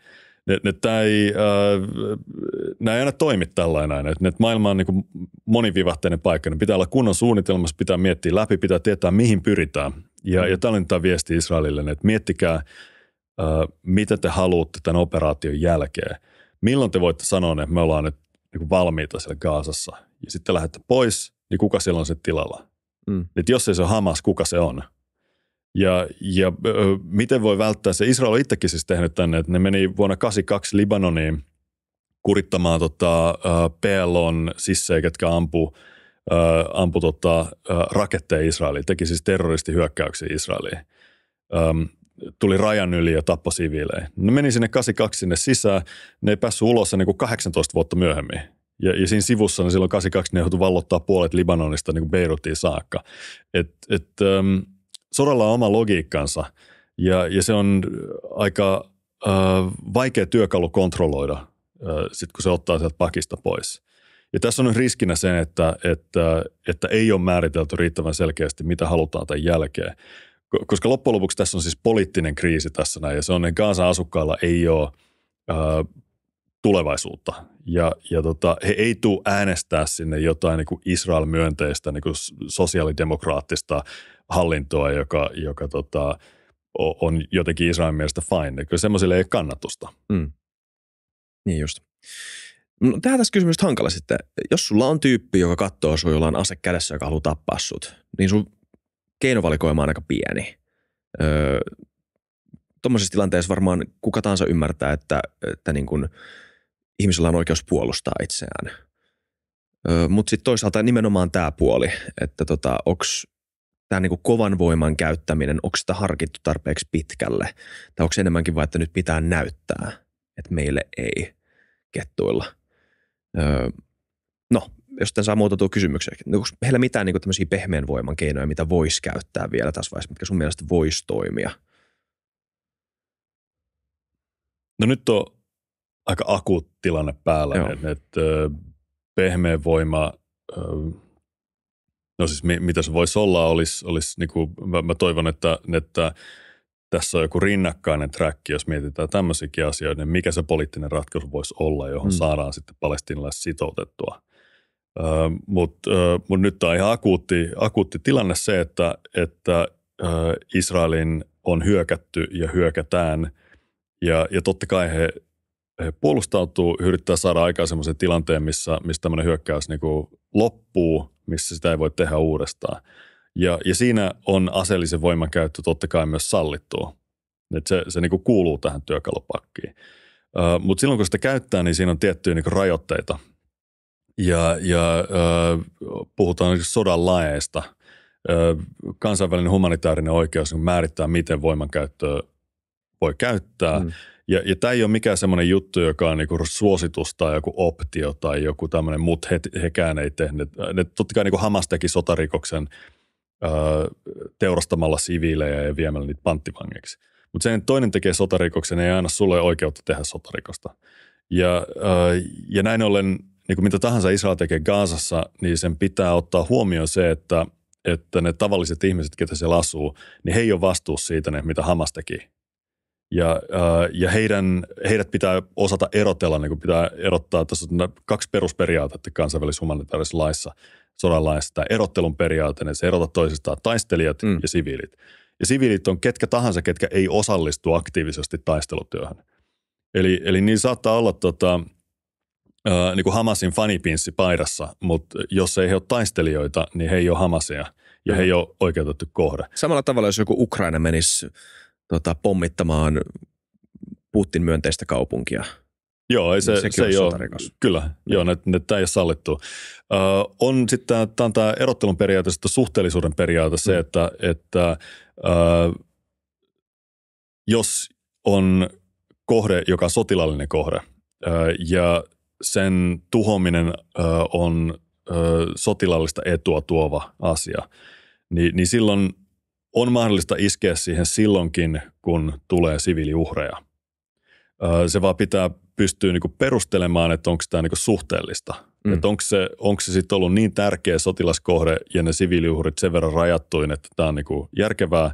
Ne, ne, tää ei, äh, ei aina toimi tällainen, että et maailma on niin monivivahteinen paikka. Ne pitää olla kunnon suunnitelmassa, pitää miettiä läpi, pitää tietää mihin pyritään. Ja, mm. ja tämä tämä viesti Israelille, että miettikää, äh, mitä te haluatte tämän operaation jälkeen. Milloin te voitte sanoa, että me ollaan nyt niin valmiita siellä Gaasassa ja sitten lähdette pois, niin kuka siellä on se tilalla? Mm. Että jos ei se ole Hamas, kuka se on? Ja, ja ö, miten voi välttää se? Israel on itsekin siis tehnyt tänne, että ne meni vuonna 82 Libanoniin kurittamaan tota, ö, PLOn sissejä, ketkä ampuu ö, ampu, tota, ö, raketteja Israeliin, teki siis terroristihyökkäyksiä Israeliin. Ö, tuli rajan yli ja tappoi siviilejä. Ne meni sinne 82 sinne sisään, ne ei päässyt ulos ennen kuin 18 vuotta myöhemmin. Ja, ja siinä sivussa niin silloin 82 ne joutui vallottaa puolet Libanonista niin kuin Beirutiin saakka. Et, et, ähm, sodalla on oma logiikkansa ja, ja se on aika äh, vaikea työkalu kontrolloida, äh, sit kun se ottaa sieltä pakista pois. Ja tässä on nyt riskinä se, että, että, että ei ole määritelty riittävän selkeästi, mitä halutaan tämän jälkeen. Koska loppujen lopuksi tässä on siis poliittinen kriisi tässä näin, ja se on, että Gaasan asukkailla ei ole äh, tulevaisuutta. Ja, ja tota, he ei tule äänestää sinne jotain niin Israel-myönteistä niin sosiaalidemokraattista hallintoa, joka, joka tota, on jotenkin Israelin mielestä fine. Kyllä semmoisille ei ole kannatusta. Mm. Niin just. No, tämä tässä kysymys hankala sitten. Jos sulla on tyyppi, joka katsoo sua, jolla on ase kädessä, joka haluaa tappaa sut, niin sun keinovalikoima on aika pieni. Öö, Tuommoisessa tilanteessa varmaan kuka tahansa ymmärtää, että, että niin kun, ihmisellä on oikeus puolustaa itseään. Mutta sitten toisaalta nimenomaan tämä puoli, että tota, onko tämä niinku kovan voiman käyttäminen, onko sitä harkittu tarpeeksi pitkälle? Tai onko enemmänkin vain, että nyt pitää näyttää, että meille ei kettuilla? Öö, no, jos tämän saa muotoiltua kysymykseksi. No, onko heillä mitään niinku tämmöisiä pehmeän voiman keinoja, mitä voisi käyttää vielä tässä vaiheessa, mitkä sun mielestä voisi toimia? No nyt on aika akuut tilanne päällä. Et, et, pehmeä voima, no siis mi, mitä se voisi olla, olisi, olisi niinku, mä, mä toivon, että, että tässä on joku rinnakkainen track, jos mietitään tämmöisiäkin asioita, niin mikä se poliittinen ratkaisu voisi olla, johon mm. saadaan sitten palestinilaiset sitoutettua. Mutta mut nyt tämä on ihan akuutti, akuutti tilanne se, että, että Israelin on hyökätty ja hyökätään. Ja, ja totta kai he he puolustautuu, yrittää saada aikaan semmoisen tilanteen, missä, missä tämmöinen hyökkäys niin kuin loppuu, missä sitä ei voi tehdä uudestaan. Ja, ja siinä on aseellisen voiman käyttö totta kai myös sallittua. Et se se niin kuin kuuluu tähän työkalupakkiin. Uh, Mutta silloin kun sitä käyttää, niin siinä on tiettyjä niin rajoitteita. Ja, ja uh, puhutaan niin sodan laeista. Uh, kansainvälinen humanitaarinen oikeus niin määrittää, miten voimankäyttöä voi käyttää. Mm. Ja, ja tämä ei ole mikään semmoinen juttu, joka on niinku suositus tai joku optio tai joku tämmöinen, mutta he, hekään ei tehneet. Ne, totta kai niinku Hamas teki sotarikoksen ö, öö, teurastamalla siviilejä ja viemällä niitä panttivangeiksi. Mutta sen toinen tekee sotarikoksen, ei aina sulle oikeutta tehdä sotarikosta. Ja, ö, öö, ja näin ollen, niinku mitä tahansa Israel tekee Gaasassa, niin sen pitää ottaa huomioon se, että että ne tavalliset ihmiset, ketä siellä asuu, niin he ei ole vastuussa siitä, mitä Hamas teki ja, äh, ja heidän, heidät pitää osata erotella, niin kuin pitää erottaa, tässä on kaksi perusperiaatetta kansainvälis humanitaarisessa laissa, sodan laissa, tämä erottelun periaate, niin se erota toisistaan taistelijat mm. ja siviilit. Ja siviilit on ketkä tahansa, ketkä ei osallistu aktiivisesti taistelutyöhön. Eli, eli niin saattaa olla tota, ää, äh, niin kuin Hamasin fanipinssi paidassa, mutta jos ei he ole taistelijoita, niin he ei ole Hamasia ja mm. he ei ole oikeutettu kohde. Samalla tavalla, jos joku Ukraina menisi tota, pommittamaan Putin myönteistä kaupunkia. Joo, ei se, niin, Sekin se ei ole. Kyllä, no. joo, ne, ne, tämä ei ole sallittu. Ö, on sitten tämä, tämä erottelun periaate, sitten suhteellisuuden periaate, mm. se, että, että ö, jos on kohde, joka on sotilallinen kohde, ö, ja sen tuhominen ö, on ö, sotilallista etua tuova asia, niin, niin silloin – on mahdollista iskeä siihen silloinkin, kun tulee siviiliuhreja. Se vaan pitää pystyä niin perustelemaan, että onko tämä niin suhteellista. Mm. Että onko se, onko se sitten ollut niin tärkeä sotilaskohde ja ne siviiliuhrit sen verran rajattuin, että tämä on niin järkevää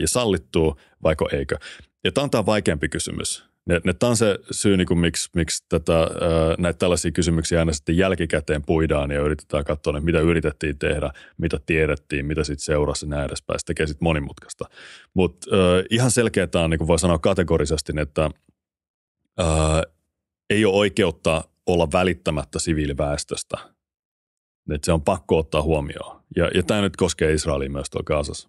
ja sallittua, vaiko eikö. Ja tämä on tämä vaikeampi kysymys. Ne, tämä on se syy, niin kuin miksi, miksi tätä, näitä tällaisia kysymyksiä aina sitten jälkikäteen puidaan ja yritetään katsoa, että mitä yritettiin tehdä, mitä tiedettiin, mitä sitten seurasi näin edespäin. Se tekee sitten monimutkaista. Mutta ihan tämä on, niin kuin voi sanoa kategorisesti, että ää, ei ole oikeutta olla välittämättä siviiliväestöstä. että se on pakko ottaa huomioon. Ja, ja tämä nyt koskee Israelia myös tuolla Kaasassa.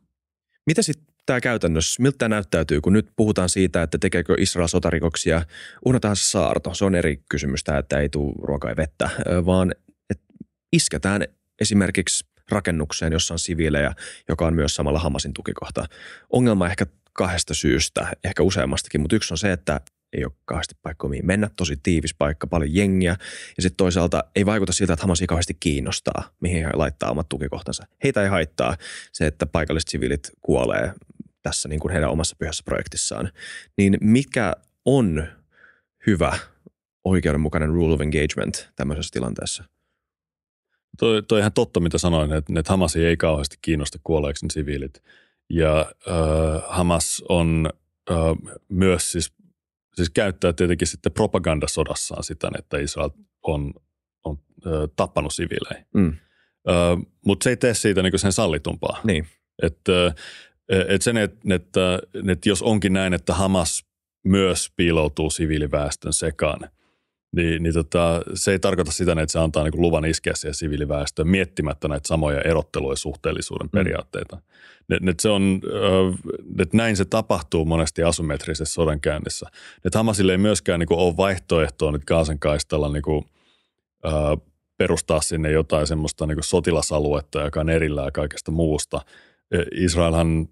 Mitä sitten tämä käytännössä, miltä tämä näyttäytyy, kun nyt puhutaan siitä, että tekeekö Israel sotarikoksia, unohdetaan saarto, se on eri kysymys tämä, että ei tule ruokaa ja vettä, vaan että isketään esimerkiksi rakennukseen, jossa on siviilejä, joka on myös samalla Hamasin tukikohta. Ongelma ehkä kahdesta syystä, ehkä useammastakin, mutta yksi on se, että ei ole kauheasti paikkoja mihin mennä, tosi tiivis paikka, paljon jengiä. Ja sitten toisaalta ei vaikuta siltä, että Hamasi kauheasti kiinnostaa, mihin he laittaa omat tukikohtansa. Heitä ei haittaa se, että paikalliset siviilit kuolee tässä niin kuin heidän omassa pyhässä projektissaan, niin mikä on hyvä oikeudenmukainen rule of engagement tämmöisessä tilanteessa? Toi, toi ihan totta, mitä sanoin, että, että Hamas ei kauheasti kiinnosta kuolleeksi siviilit. Ja äh, Hamas on äh, myös siis, siis käyttää tietenkin sitten propagandasodassaan sitä, että Israel on, on äh, tappanut siviilejä. Mm. Äh, Mutta se ei tee siitä niin sen sallitumpaa. Niin. Että äh, et sen, että, että, että jos onkin näin, että Hamas myös piiloutuu siviiliväestön sekaan, niin, niin tota, se ei tarkoita sitä, että se antaa niin luvan iskeä siihen siviiliväestöön miettimättä näitä samoja erottelu- ja suhteellisuuden mm. periaatteita. Mm. Et, et se on, et näin se tapahtuu monesti asymmetrisessä sodankäynnissä. Et Hamasille ei myöskään niin ole vaihtoehtoa nyt Kaasan kaistalla niin kuin, äh, perustaa sinne jotain semmoista niin sotilasaluetta, joka on erillään kaikesta muusta. Israelhan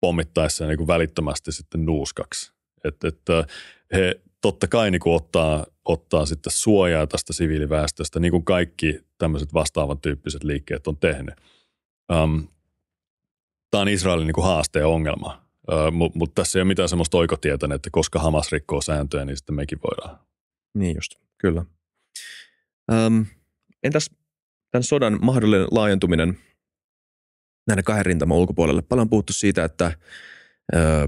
pommittaessa niin niin välittömästi sitten nuuskaksi. Että, että äh, he totta kai niin kuin ottaa, ottaa sitten suojaa tästä siviiliväestöstä, niin kuin kaikki tämmöiset vastaavan tyyppiset liikkeet on tehnyt. Um, ähm, Tämä on Israelin niin kuin haaste ja ongelma, uh, äh, mutta mut tässä ei ole mitään semmoista oikotietä, että koska Hamas rikkoo sääntöjä, niin sitten mekin voidaan. Niin just, kyllä. Um, entäs tämän sodan mahdollinen laajentuminen näiden kahden rintaman ulkopuolelle. Paljon on puhuttu siitä, että, öö,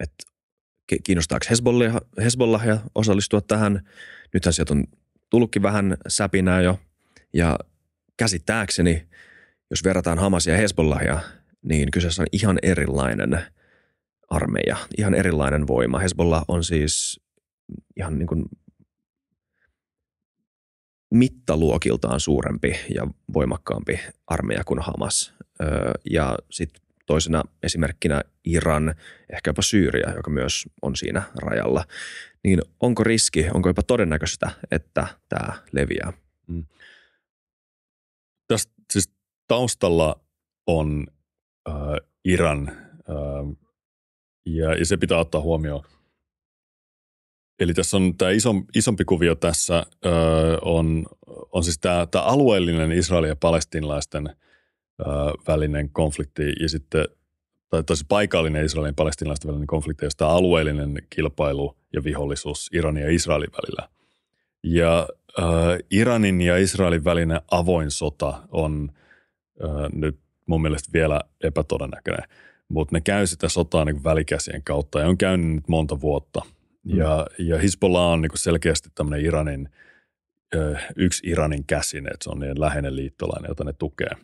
että kiinnostaako Hezbollah, Hezbollah ja osallistua tähän. Nythän sieltä on tullutkin vähän säpinää jo. Ja käsittääkseni, jos verrataan Hamasia ja Hezbollahia, niin kyseessä on ihan erilainen armeija, ihan erilainen voima. Hezbollah on siis ihan niin kuin mittaluokiltaan suurempi ja voimakkaampi armeija kuin Hamas ja sitten toisena esimerkkinä Iran, ehkä jopa Syyria, joka myös on siinä rajalla. Niin onko riski, onko jopa todennäköistä, että tämä leviää? Mm. Tästä siis taustalla on äh, Iran äh, ja, ja se pitää ottaa huomioon. Eli tässä on tämä isom, isompi kuvio tässä, äh, on, on siis tämä, tämä alueellinen Israelin ja palestinlaisten välinen konflikti ja sitten tai, tosi paikallinen Israelin palestinaisten välinen konflikti ja sitä alueellinen kilpailu ja vihollisuus Iranin ja Israelin välillä. Ja äh, Iranin ja Israelin välinen avoin sota on äh, nyt mun mielestä vielä epätodennäköinen, mutta ne käy sitä sotaa niin välikäsien kautta ja on käynyt nyt monta vuotta. Mm. Ja, ja Hezbollah on niin selkeästi tämmöinen Iranin, äh, yksi Iranin käsin, että se on niin läheinen liittolainen, jota ne tukee –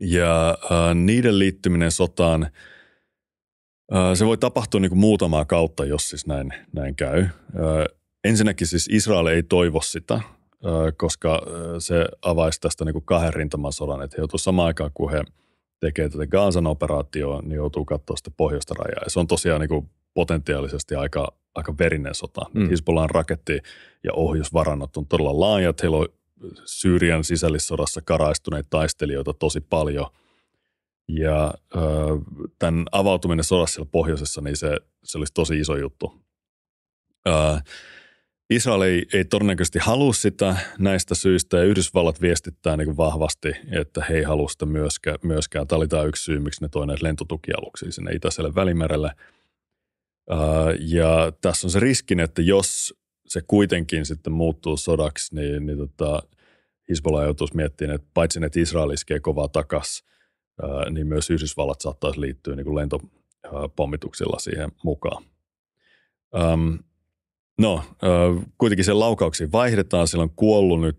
ja äh, niiden liittyminen sotaan, äh, se voi tapahtua niin kuin muutamaa kautta, jos siis näin, näin käy. Äh, ensinnäkin siis Israel ei toivo sitä, äh, koska äh, se avaisi tästä niin kuin kahden rintaman sodan, että he joutuvat samaan aikaan, kun he tekee tätä Gaasan operaatioa, niin joutuu katsoa sitä pohjoista rajaa. Ja se on tosiaan niin kuin potentiaalisesti aika, aika verinen sota. Mm. Hisbollan raketti- ja ohjusvarannot on todella laajat. Heillä on Syyrian sisällissodassa karaistuneita taistelijoita tosi paljon. Ja ö, tämän avautuminen sodassa siellä pohjoisessa, niin se, se olisi tosi iso juttu. Israel ei, ei todennäköisesti halua sitä näistä syistä ja Yhdysvallat viestittää niin vahvasti, että he ei halua sitä myöskään. myöskään. Tämä oli tämä yksi syy, miksi ne toineet lentotukialuksia sinne Itäiselle välimerelle. Ja tässä on se riskin, että jos se kuitenkin sitten muuttuu sodaksi, niin, niin tota, Hisbollah joutuisi miettimään, että paitsi että Israel iskee kovaa takas, ää, niin myös Yhdysvallat saattaisi liittyä niin kuin lentopommituksilla siihen mukaan. Öm, no, ö, kuitenkin sen laukauksiin vaihdetaan. Siellä on kuollut nyt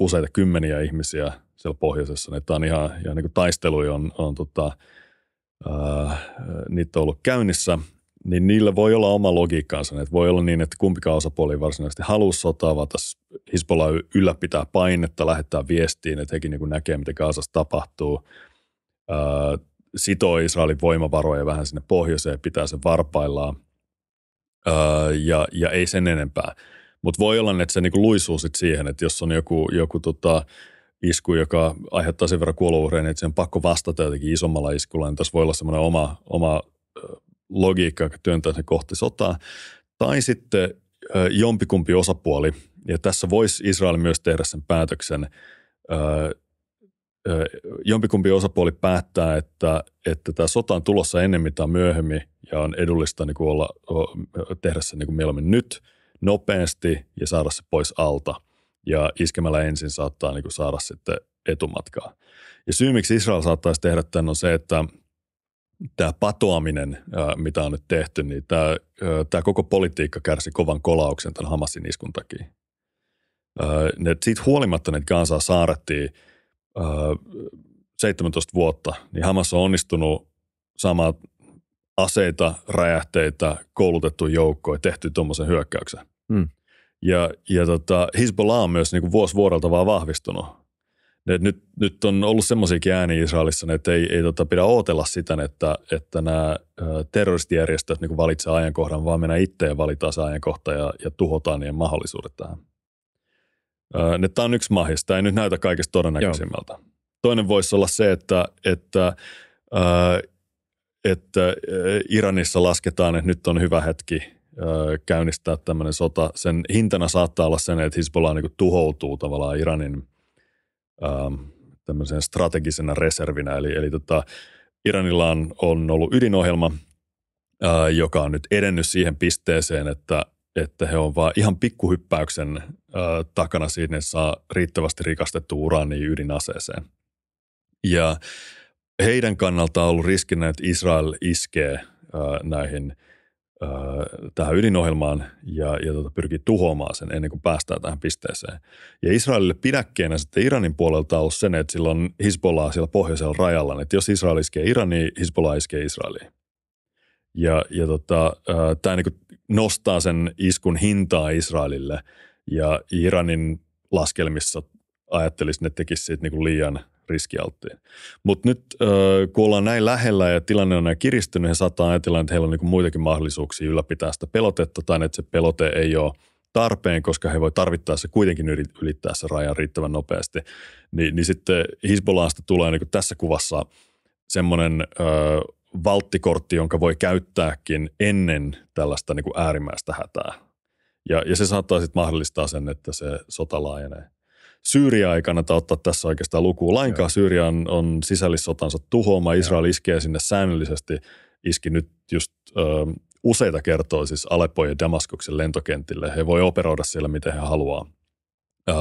useita kymmeniä ihmisiä siellä pohjoisessa. Tämä on ihan, ihan niin kuin taistelu on, on tota, ö, niitä on ollut käynnissä – niin niillä voi olla oma logiikkaansa. Että voi olla niin, että kumpikaan osapuoli varsinaisesti halusi sotaa, vaan tässä Hisbollah ylläpitää painetta, lähettää viestiin, että hekin niin näkee, mitä Kaasassa tapahtuu. Öö, sitoo Israelin voimavaroja vähän sinne pohjoiseen, pitää sen varpaillaan öö, ja, ja ei sen enempää. Mutta voi olla, että se niin luisuu sit siihen, että jos on joku, joku tota, isku, joka aiheuttaa sen verran niin että sen on pakko vastata jotenkin isommalla iskulla, niin tässä voi olla semmoinen oma, oma logiikka, joka työntää sen kohti sotaa, tai sitten jompikumpi osapuoli, ja tässä voisi Israel myös tehdä sen päätöksen, jompikumpi osapuoli päättää, että, että tämä sota on tulossa ennemmin tai myöhemmin ja on edullista niin kuin olla, tehdä se niin kuin mieluummin nyt nopeasti ja saada se pois alta. Ja iskemällä ensin saattaa niin kuin saada sitten etumatkaa. Ja syy, miksi Israel saattaisi tehdä tämän on se, että tämä patoaminen, mitä on nyt tehty, niin tämä, tämä koko politiikka kärsi kovan kolauksen tämän Hamasin iskun takia. Ne, siitä huolimatta että kansaa saarettiin 17 vuotta, niin Hamas on onnistunut saamaan aseita, räjähteitä, koulutettu joukko ja tehty tuommoisen hyökkäyksen. Mm. Ja, ja tota, Hezbollah on myös niin kuin vuosi vuodelta vaan vahvistunut et nyt, nyt on ollut semmoisiakin ääniä Israelissa, että ei, ei tota pidä ootella sitä, että, että nämä terroristijärjestöt niin valitsevat ajankohdan, vaan mennään itse ja valitaan se ajankohta ja, ja tuhotaan niiden mahdollisuudet tähän. Tämä on yksi mahis. Tämä ei nyt näytä kaikista todennäköisimmältä. Joo. Toinen voisi olla se, että, että, ää, että Iranissa lasketaan, että nyt on hyvä hetki ää, käynnistää tämmöinen sota. Sen hintana saattaa olla sen, että Hezbollah niin tuhoutuu tavallaan Iranin – ähm, tämmöisen strategisena reservinä. Eli, eli tota, Iranilla on, on ollut ydinohjelma, ää, äh, joka on nyt edennyt siihen pisteeseen, että, että he on vain ihan pikkuhyppäyksen ää, äh, takana siinä, että saa riittävästi rikastettu uraani ydinaseeseen. Ja heidän kannalta on ollut riskinä, että Israel iskee ää, äh, näihin – tähän ydinohjelmaan ja, ja tota, pyrkii tuhoamaan sen ennen kuin päästään tähän pisteeseen. Ja Israelille pidäkkeenä sitten Iranin puolelta on ollut sen, että sillä on Hisbollah siellä pohjoisella rajalla, että jos Israel iskee Iraniin, Hisbollah iskee Israeliin. Ja, ja tota, tämä niin nostaa sen iskun hintaa Israelille ja Iranin laskelmissa ajattelisin, että tekisi siitä niin liian – riskialttiin. Mutta nyt kun ollaan näin lähellä ja tilanne on näin kiristynyt, he saattaa ajatella, että heillä on niin muitakin mahdollisuuksia ylläpitää sitä pelotetta tai että se pelote ei ole tarpeen, koska he voi tarvittaessa kuitenkin ylittää se rajan riittävän nopeasti. Ni, niin sitten Hisbollahasta tulee niin tässä kuvassa semmoinen valttikortti, jonka voi käyttääkin ennen tällaista niin äärimmäistä hätää. Ja, ja se saattaa sitten mahdollistaa sen, että se sota laajenee. Syyriaa ei kannata ottaa tässä oikeastaan lukuun lainkaan. Syyria on, on sisällissotansa tuhoama. Israel Joo. iskee sinne säännöllisesti. Iski nyt just ö, useita kertoa siis Aleppo ja Damaskuksen lentokentille. He voi operoida siellä, miten he haluaa. Ö,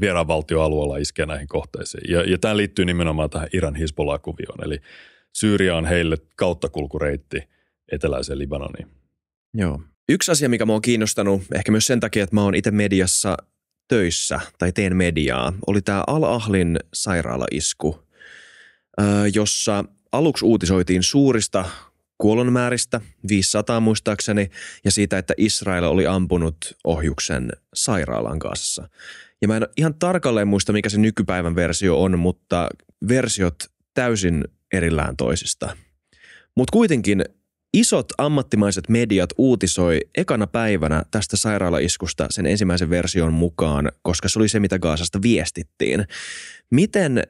vieraanvaltioalueella iskee näihin kohteisiin. Ja, ja tämä liittyy nimenomaan tähän Iran Hezbollah-kuvioon. Eli Syyria on heille kauttakulkureitti eteläiseen Libanoniin. Joo. Yksi asia, mikä mua on kiinnostanut, ehkä myös sen takia, että mä oon itse mediassa töissä tai teen mediaa, oli tämä Al-Ahlin sairaalaisku, jossa aluksi uutisoitiin suurista kuolonmääristä, 500 muistaakseni, ja siitä, että Israel oli ampunut ohjuksen sairaalan kanssa. Ja mä en ihan tarkalleen muista, mikä se nykypäivän versio on, mutta versiot täysin erillään toisista. Mutta kuitenkin Isot ammattimaiset mediat uutisoi ekana päivänä tästä sairaalaiskusta sen ensimmäisen version mukaan, koska se oli se, mitä Gaasasta viestittiin. Miten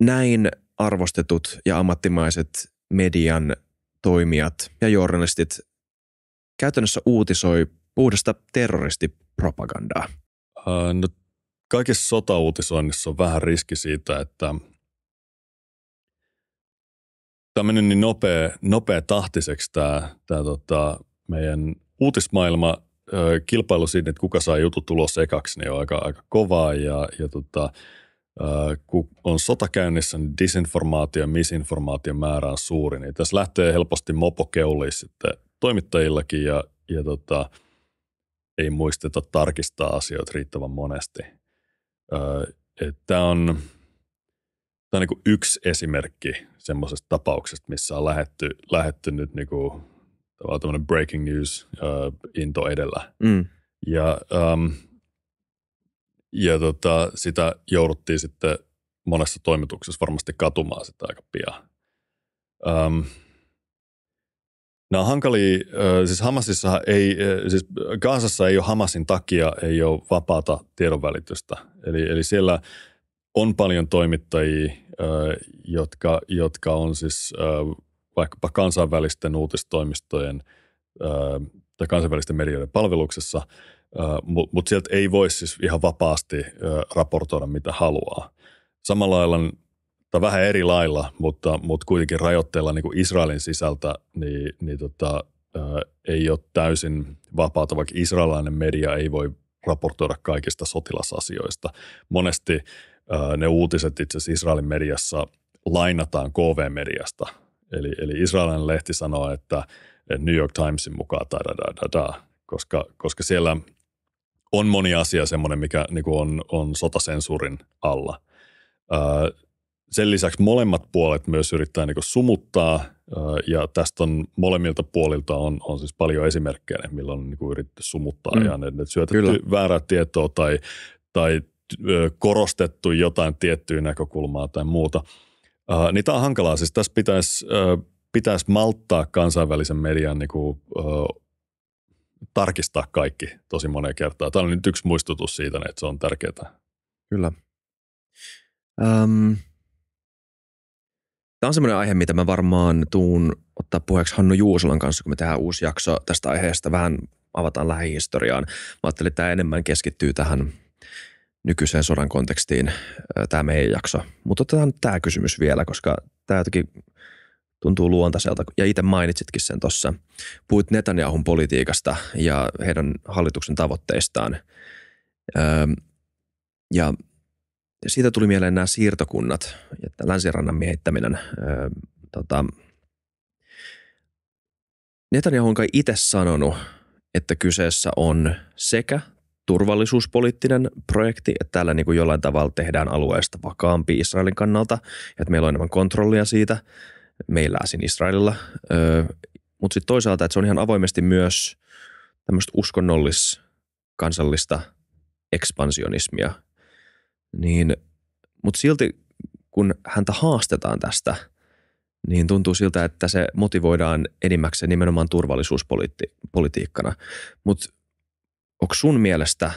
näin arvostetut ja ammattimaiset median toimijat ja journalistit käytännössä uutisoi puhdasta terroristipropagandaa? Äh, no, kaikessa sotauutisoinnissa on vähän riski siitä, että tämä on niin nopea, nopea tahtiseksi tämä, tämä tota, meidän uutismaailma kilpailu siitä, että kuka saa jutut ulos ekaksi, niin on aika, aika kovaa ja, ja tota, kun on sota käynnissä, niin disinformaatio ja misinformaation määrä on suuri, niin tässä lähtee helposti mopo sitten toimittajillakin ja, ja tota, ei muisteta tarkistaa asioita riittävän monesti. Tämä on, tämä on niin kuin yksi esimerkki semmoisesta tapauksesta, missä on lähetty, lähetty nyt niin kuin, tavallaan breaking news uh, into edellä. Mm. Ja, um, ja tota, sitä jouduttiin sitten monessa toimituksessa varmasti katumaan sitä aika pian. Um, ähm, Nämä on hankalia, siis Hamasissa ei, siis Gaasassa ei ole Hamasin takia, ei ole vapaata tiedonvälitystä. Eli, eli siellä on paljon toimittajia, jotka, jotka on siis vaikkapa kansainvälisten uutistoimistojen tai kansainvälisten medioiden palveluksessa, mutta mut sieltä ei voi siis ihan vapaasti raportoida mitä haluaa. Samalla lailla, tai vähän eri lailla, mutta, mutta kuitenkin rajoitteilla niin kuin Israelin sisältä, niin, niin tota, ei ole täysin vapaata, vaikka israelilainen media ei voi raportoida kaikista sotilasasioista. Monesti ne uutiset itse asiassa Israelin mediassa lainataan KV-mediasta. Eli, eli Israelin lehti sanoo, että New York Timesin mukaan da, da, da, da, da koska, koska siellä on moni asia semmoinen, mikä niin kuin on, on sotasensuurin alla. Sen lisäksi molemmat puolet myös yrittää niin kuin sumuttaa, ja tästä on molemmilta puolilta on, on siis paljon esimerkkejä, milloin on niin kuin yritetty sumuttaa mm. ja ne, ne syötetty Kyllä. väärää tietoa tai, tai korostettu jotain tiettyä näkökulmaa tai muuta. niin tämä on hankalaa. Siis tässä pitäisi, äh, pitäisi malttaa kansainvälisen median niin kuin, tarkistaa kaikki tosi moneen kertaan. Tämä on nyt yksi muistutus siitä, että se on tärkeää. Kyllä. Um. tämä on semmoinen aihe, mitä mä varmaan tuun ottaa puheeksi Hannu Juusolan kanssa, kun me tehdään uusi jakso tästä aiheesta. Vähän avataan lähihistoriaan. Mä ajattelin, että tämä enemmän keskittyy tähän nykyiseen sodan kontekstiin tämä meidän jakso. Mutta otetaan tämä kysymys vielä, koska tämä jotenkin tuntuu luontaiselta, ja itse mainitsitkin sen tuossa. Puhuit Netanyahun politiikasta ja heidän hallituksen tavoitteistaan. Öö, ja siitä tuli mieleen nämä siirtokunnat, että länsirannan miehittäminen. Öö, tota, Netanyahu on kai itse sanonut, että kyseessä on sekä turvallisuuspoliittinen projekti, että täällä niin kuin jollain tavalla tehdään alueesta vakaampi Israelin kannalta, että meillä on enemmän kontrollia siitä, meillä siinä Israelilla, öö, mutta sitten toisaalta, että se on ihan avoimesti myös tämmöistä uskonnollis kansallista ekspansionismia, niin, mutta silti kun häntä haastetaan tästä, niin tuntuu siltä, että se motivoidaan enimmäkseen nimenomaan turvallisuuspolitiikkana. Mutta onko sun mielestä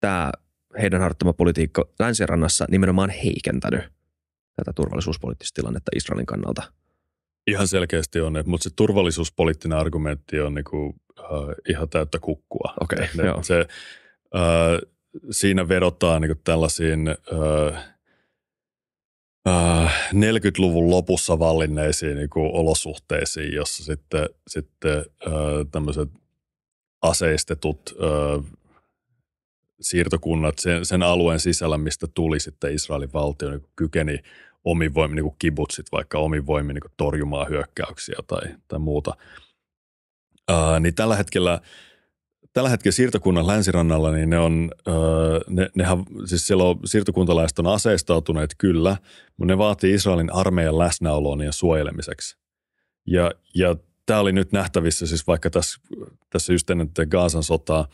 tämä heidän harjoittama politiikka länsirannassa nimenomaan heikentänyt tätä turvallisuuspoliittista tilannetta Israelin kannalta? Ihan selkeästi on, mutta se turvallisuuspoliittinen argumentti on niinku, äh, ihan täyttä kukkua. Okay, ne, joo. se, äh, siinä vedotaan niinku tällaisiin äh, äh, 40-luvun lopussa vallinneisiin niinku olosuhteisiin, jossa sitten, sitten äh, tämmöiset – aseistetut ö, siirtokunnat sen, sen alueen sisällä, mistä tuli sitten Israelin valtio, niin kykeni omin voimin, niin kuin kibutsit vaikka omin voimin niin torjumaan hyökkäyksiä tai, tai muuta. Ö, niin tällä hetkellä, tällä hetkellä siirtokunnan länsirannalla, niin ne on, öö, ne, nehän, siis siellä on, siirtokuntalaiset on aseistautuneet kyllä, mutta ne vaatii Israelin armeijan läsnäoloa ja suojelemiseksi. Ja, ja tämä oli nyt nähtävissä siis vaikka tässä, tässä just ennen Gaasan sotaa,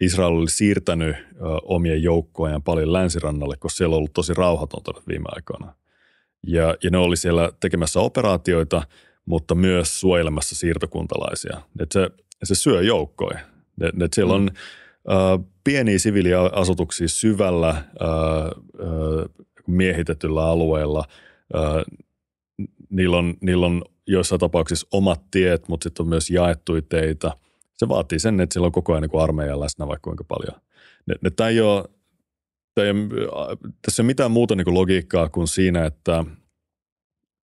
Israel oli siirtänyt ö, omien joukkojaan paljon länsirannalle, koska siellä on ollut tosi rauhatonta viime aikoina. Ja, ja ne oli siellä tekemässä operaatioita, mutta myös suojelemassa siirtokuntalaisia. Et se, se syö joukkoja. Et, et siellä on mm. ö, pieniä siviiliasutuksia syvällä ö, ö, miehitetyllä alueella – niillä on, niillä on joissain tapauksissa omat tiet, mutta sitten on myös jaettuja teitä. Se vaatii sen, että siellä on koko ajan niin armeija läsnä vaikka kuinka paljon. Ne, ne, tämä ei ole, ei tässä ei ole mitään muuta niin kuin logiikkaa kuin siinä, että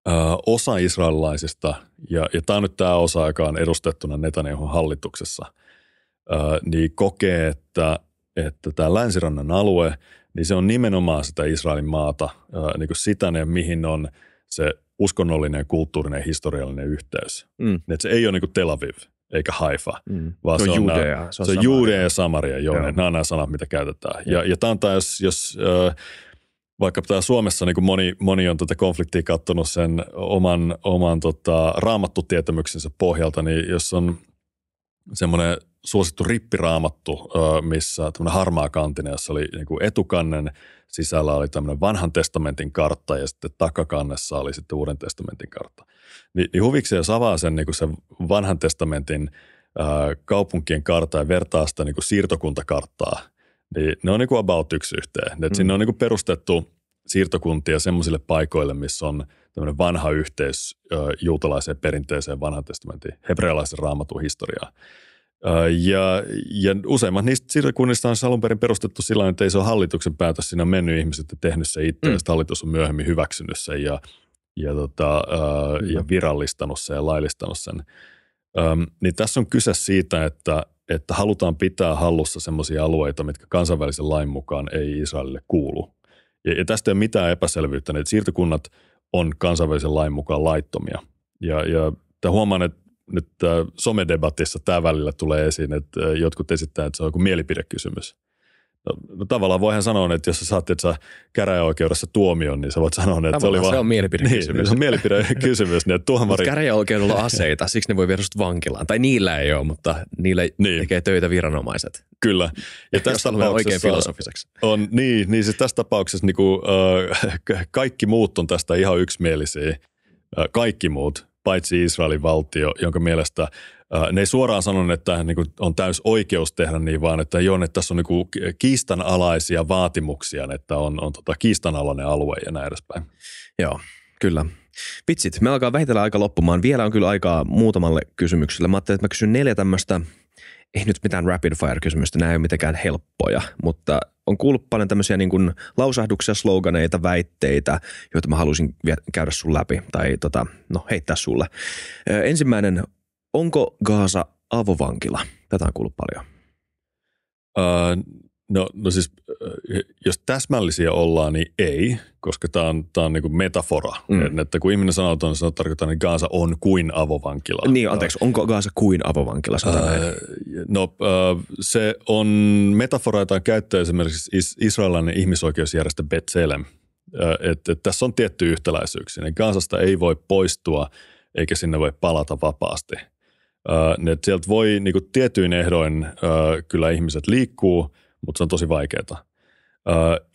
ö, osa israelilaisista, ja, ja tämä on nyt tämä osa, joka on edustettuna Netanyahun hallituksessa, ö, niin kokee, että, että tämä länsirannan alue, niin se on nimenomaan sitä Israelin maata, ö, niin kuin sitä ne, mihin on se uskonnollinen ja kulttuurinen historiallinen yhteys. Mm. Että se ei ole niin Tel Aviv eikä Haifa, mm. vaan se on, se on, Judea. Nämä, se on, se on Judea ja Samaria, joo, joo. nämä on nämä sanat, mitä käytetään. Ja, ja tämä on tämä, jos, jos äh, vaikka tämä Suomessa niin kuin moni, moni on tätä tota konfliktia katsonut sen oman, oman tota, raamattutietämyksensä pohjalta, niin jos on semmoinen suosittu rippiraamattu, missä tämmöinen harmaa kantinen, jossa oli niin kuin etukannen sisällä oli tämmöinen vanhan testamentin kartta ja sitten takakannessa oli sitten uuden testamentin kartta. Niin, niin huviksi jos avaa sen, niin kuin sen vanhan testamentin ää, kaupunkien kartta ja vertaa sitä niin kuin siirtokuntakarttaa, niin ne on niin kuin about yksi yhteen. Mm. Et sinne on niin kuin perustettu siirtokuntia semmoisille paikoille, missä on tämmöinen vanha yhteys juutalaiseen perinteeseen vanhan testamentin, hebrealaisen raamatun historiaan. Ja, ja useimmat niistä sirkunnista on alun perin perustettu sillä että ei se ole hallituksen päätös, siinä on mennyt ihmiset ja tehnyt se itse, mm. ja hallitus on myöhemmin hyväksynyt sen ja, ja, tota, ja virallistanut sen ja laillistanut sen. Öm, niin tässä on kyse siitä, että, että halutaan pitää hallussa sellaisia alueita, mitkä kansainvälisen lain mukaan ei Israelille kuulu. Ja, ja tästä ei ole mitään epäselvyyttä, että siirtokunnat on kansainvälisen lain mukaan laittomia. Ja, ja huomaan, että nyt äh, somedebatissa tämä välillä tulee esiin, että äh, jotkut esittää, että se on joku mielipidekysymys. No, no tavallaan voihan sanoa, että jos sä saat että sä käräjäoikeudessa tuomion, niin sä voit sanoa, että Tavallaan se oli vaan... se on mielipidekysymys. Niin, niin, se on mielipidekysymys. niin, tuomari... käräjäoikeudella on aseita, siksi ne voi viedä sut vankilaan. Tai niillä ei ole, mutta niillä niin. tekee töitä viranomaiset. Kyllä. Ja tässä tapauksessa oikein filosofiseksi. On, niin, niin siis tässä tapauksessa niin kuin, äh, kaikki muut on tästä ihan yksimielisiä. Äh, kaikki muut paitsi Israelin valtio, jonka mielestä äh, ne ei suoraan sanon, että niinku on täys oikeus tehdä niin, vaan että joo, että tässä on niinku kiistanalaisia vaatimuksia, että on, on tota, kiistanalainen alue ja näin edespäin. Joo, kyllä. Pitsit, me alkaa vähitellen aika loppumaan. Vielä on kyllä aikaa muutamalle kysymykselle. Mä ajattelin, että mä kysyn neljä tämmöistä – ei nyt mitään rapid fire kysymystä, nämä ei ole mitenkään helppoja, mutta on kuullut paljon tämmöisiä niin kuin lausahduksia, sloganeita, väitteitä, joita mä halusin käydä sun läpi tai tota, no, heittää sulle. Ensimmäinen, onko Gaasa avovankila? Tätä on kuullut paljon. Öö, No, no siis, äh, jos täsmällisiä ollaan, niin ei, koska tämä on, tää on niinku metafora. Mm. Että kun ihminen sanoo tuon, se tarkoittaa, että Gaasa on kuin avovankila. Niin, anteeksi, onko Gaasa kuin avovankila? Äh, no, äh, se on metafora, jota on käyttää esimerkiksi is- israelilainen ihmisoikeusjärjestö Betselem. Öö, äh, että et tässä on tietty yhtäläisyyksiä. Niin Gaasasta ei voi poistua, eikä sinne voi palata vapaasti. Öö, sieltä voi niinku, tietyin ehdoin äh, kyllä ihmiset liikkuu – mutta se on tosi vaikeaa.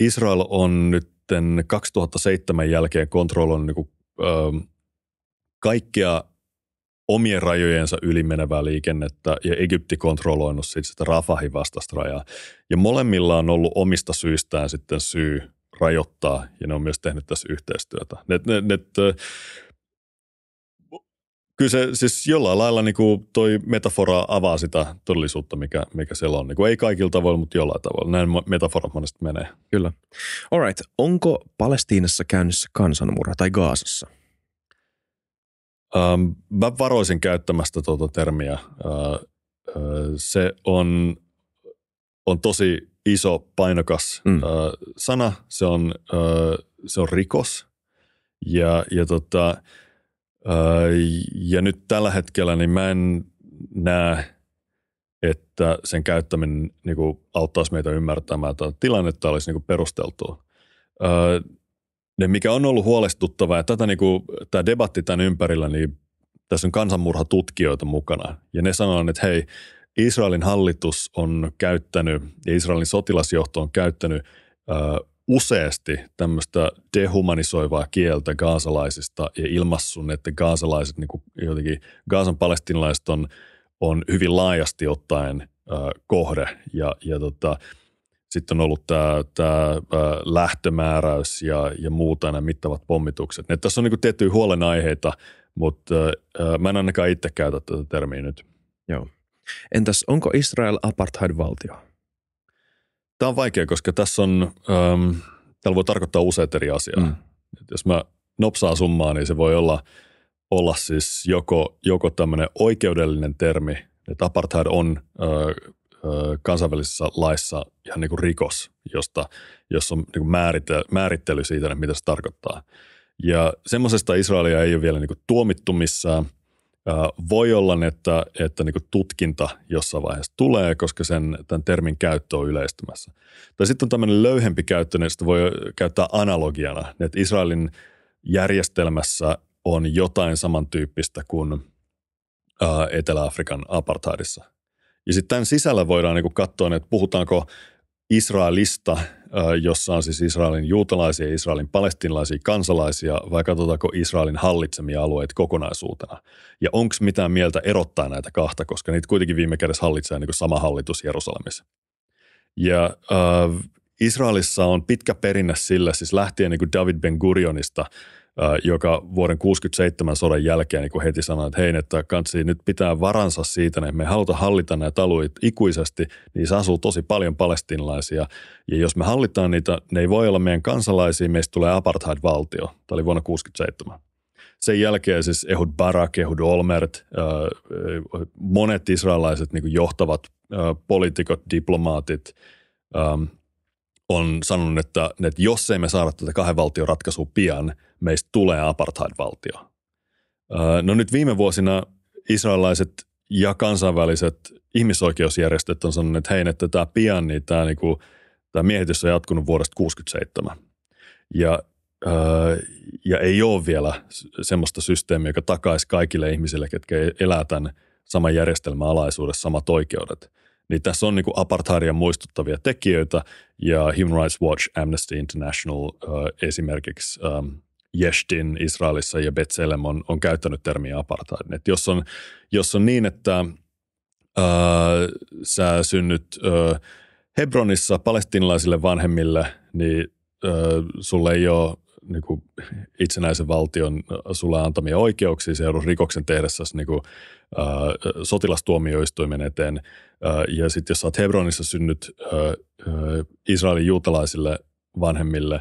Israel on nyt 2007 jälkeen kontrolloinut niin kaikkia omien rajojensa yli menevää liikennettä ja Egypti kontrolloinut sitten sitä Rafahin vastaista rajaa. Ja molemmilla on ollut omista syistään sitten syy rajoittaa ja ne on myös tehnyt tässä yhteistyötä. Ne, ne, ne, kyllä se siis jollain lailla niin kuin toi metafora avaa sitä todellisuutta, mikä, mikä siellä on. Niin kuin ei kaikilla tavoilla, mutta jollain tavalla. Näin metaforat monesti menee. Kyllä. Alright. Onko Palestiinassa käynnissä kansanmurha tai Gaasassa? Ähm, mä varoisin käyttämästä tuota termiä. Äh, äh, se on, on tosi iso, painokas mm. äh, sana. Se on, äh, se on rikos. Ja, ja tota, Öö, ja nyt tällä hetkellä niin mä en näe, että sen käyttäminen niin kuin auttaisi meitä ymmärtämään että tilannetta, olisi niin kuin perusteltua. Öö, ne, mikä on ollut huolestuttavaa, ja tätä, niin kuin, tämä debatti tämän ympärillä, niin tässä on kansanmurhatutkijoita mukana, ja ne sanoo, että hei, Israelin hallitus on käyttänyt, ja Israelin sotilasjohto on käyttänyt äh, useasti tämmöistä dehumanisoivaa kieltä gaasalaisista ja ilmassun, että gaasalaiset niin kuin jotenkin, Gaasan palestinalaiset on, on hyvin laajasti ottaen äh, kohde ja, ja tota, sitten on ollut tämä, tämä äh, lähtömääräys ja, ja muuta nämä mittavat pommitukset. Ne, tässä on niin tiettyjä huolenaiheita, mutta äh, mä en ainakaan itse käytä tätä termiä nyt. Joo. Entäs onko Israel apartheid-valtio? Tämä on vaikea, koska tässä on, ähm, täällä voi tarkoittaa useita eri asiaa. Mm. jos mä nopsaan summaa, niin se voi olla, olla siis joko, joko tämmöinen oikeudellinen termi, että apartheid on ö, ö, kansainvälisessä laissa ihan niin kuin rikos, josta, jossa on niin kuin määrite, määrittely siitä, että mitä se tarkoittaa. Ja semmoisesta Israelia ei ole vielä niin kuin tuomittu missään – voi olla, että, että niin tutkinta jossain vaiheessa tulee, koska sen, tämän termin käyttö on yleistymässä. Tai sitten on tämmöinen löyhempi käyttö, niin sitä voi käyttää analogiana. Niin että Israelin järjestelmässä on jotain samantyyppistä kuin Etelä-Afrikan apartheidissa. Ja sitten tämän sisällä voidaan niinku niin katsoa, että puhutaanko Israelista, jossa on siis Israelin juutalaisia ja Israelin palestinalaisia kansalaisia, vai katsotaanko Israelin hallitsemia alueita kokonaisuutena? Ja onko mitään mieltä erottaa näitä kahta, koska niitä kuitenkin viime kädessä hallitsee niin sama hallitus Jerusalemissa? Ja äh, Israelissa on pitkä perinne sillä, siis lähtien niin David Ben-Gurionista – joka vuoden 67 sodan jälkeen niin heti sanoi, että hei, että kansi nyt pitää varansa siitä, että me halutaan hallita näitä alueita ikuisesti, niin se asuu tosi paljon palestinalaisia. Ja jos me hallitaan niitä, ne ei voi olla meidän kansalaisia, meistä tulee apartheid-valtio. Tämä oli vuonna 67. Sen jälkeen siis Ehud Barak, Ehud Olmert, monet israelaiset niin johtavat poliitikot, diplomaatit – on sanonut, että, että jos ei me saada tätä kahden valtion ratkaisua pian, meistä tulee apartheid-valtio. No nyt viime vuosina israelaiset ja kansainväliset ihmisoikeusjärjestöt on sanonut, että hei, että tämä pian, niin tämä, niin kuin, tämä miehitys on jatkunut vuodesta 1967. Ja, ja ei ole vielä semmoista systeemiä, joka takaisi kaikille ihmisille, ketkä elää tämän saman järjestelmän alaisuudessa samat oikeudet. Niin tässä on niin apartheidia muistuttavia tekijöitä ja Human Rights Watch, Amnesty International äh, esimerkiksi ähm, Jeshtin Israelissa ja Betselem on, on käyttänyt termiä apartheid. Et jos, on, jos on niin, että äh, sä synnyt äh, Hebronissa palestinalaisille vanhemmille, niin äh, sulle ei ole niin kuin itsenäisen valtion äh, sulle antamia oikeuksia, se joudut rikoksen tehdessä niin kuin, ä, äh, sotilastuomioistuimen eteen. Ä, äh, ja sitten jos sä oot Hebronissa synnyt ä, ä, Israelin juutalaisille vanhemmille,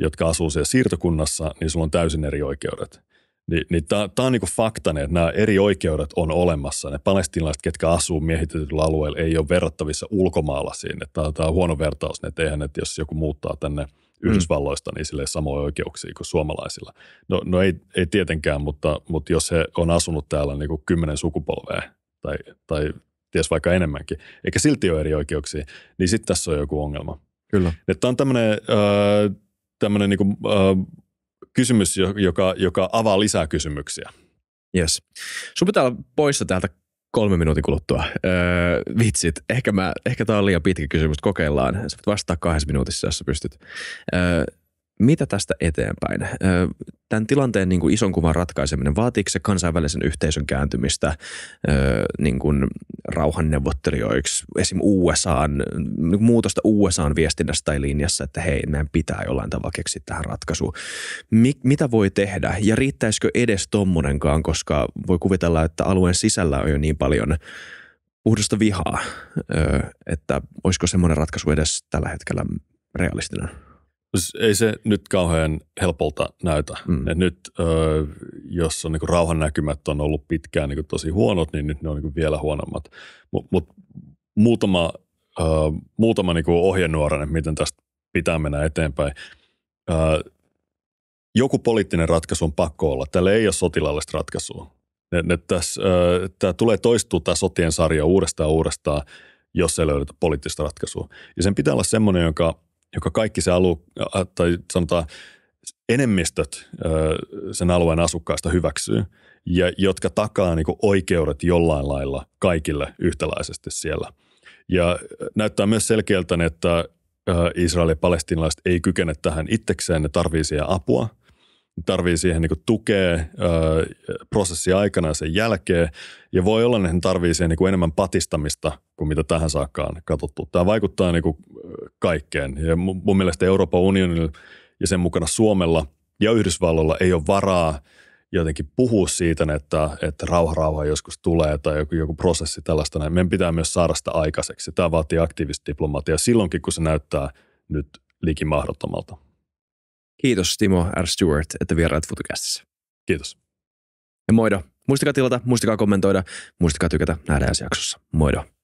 jotka asuu siellä siirtokunnassa, niin sulla on täysin eri oikeudet. Ni, niin tämä on niinku fakta, että nämä eri oikeudet on olemassa. Ne palestinalaiset, ketkä asuu miehitetyllä alueella, ei ole verrattavissa ulkomaalaisiin. Tämä on huono vertaus, että eihän, että jos joku muuttaa tänne – Mm. Yhdysvalloista, niin sille samoja oikeuksia kuin suomalaisilla. No, no ei, ei tietenkään, mutta, mutta jos he on asunut täällä niin kuin kymmenen sukupolvea tai, tai ties vaikka enemmänkin, eikä silti ole eri oikeuksia, niin sitten tässä on joku ongelma. Kyllä. Tämä on tämmöinen äh, niin kuin, äh, kysymys, joka, joka avaa lisää kysymyksiä. Yes. Sun pitää olla poissa täältä kolme minuutin kuluttua. Öö, vitsit, ehkä, mä, ehkä tämä on liian pitkä kysymys, kokeillaan. Sä voit vastaa kahdessa minuutissa, jos sä pystyt. Öö, mitä tästä eteenpäin? Tämän tilanteen niin kuin ison kuvan ratkaiseminen, vaatiiko se kansainvälisen yhteisön kääntymistä niin kuin rauhanneuvottelijoiksi, esim. USAan, niin muutosta USAan viestinnässä tai linjassa, että hei, meidän pitää jollain tavalla keksiä tähän ratkaisu. Mik, mitä voi tehdä ja riittäisikö edes tommonenkaan, koska voi kuvitella, että alueen sisällä on jo niin paljon puhdasta vihaa, että olisiko semmoinen ratkaisu edes tällä hetkellä realistinen? ei se nyt kauhean helpolta näytä. Mm. Et nyt, ö, jos on niinku rauhan näkymät on ollut pitkään niin tosi huonot, niin nyt ne on niinku vielä huonommat. Mutta mut, muutama, ö, muutama niinku ohjenuoran, että miten tästä pitää mennä eteenpäin. Ö, joku poliittinen ratkaisu on pakko olla. Tällä ei ole sotilaallista ratkaisua. Tämä tulee toistua tämä sotien sarja uudestaan uudestaan, jos ei löydetä poliittista ratkaisua. Ja sen pitää olla semmoinen, jonka joka kaikki se alue, tai sanotaan enemmistöt sen alueen asukkaista hyväksyy ja jotka takaa niin kuin oikeudet jollain lailla kaikille yhtäläisesti siellä. Ja näyttää myös selkeältä, että Israel ja palestinalaiset ei kykene tähän itsekseen, ne tarvitsee apua – tarvii siihen niin tukea ö, aikana ja sen jälkeen. Ja voi olla, että ne tarvii siihen niin enemmän patistamista kuin mitä tähän saakkaan katsottu. Tämä vaikuttaa niin kaikkeen. Ja mun, mun mielestä Euroopan unionilla ja sen mukana Suomella ja Yhdysvalloilla ei ole varaa jotenkin puhua siitä, että, että rauha rauha joskus tulee tai joku, joku prosessi tällaista. Näin. Meidän pitää myös saada sitä aikaiseksi. Tämä vaatii aktiivista diplomatiaa silloinkin, kun se näyttää nyt likimahdottomalta. Kiitos Timo R. Stewart, että vierailit FutuCastissa. Kiitos. Ja moido. Muistakaa tilata, muistakaa kommentoida, muistakaa tykätä. nähdä jaksossa. Moido.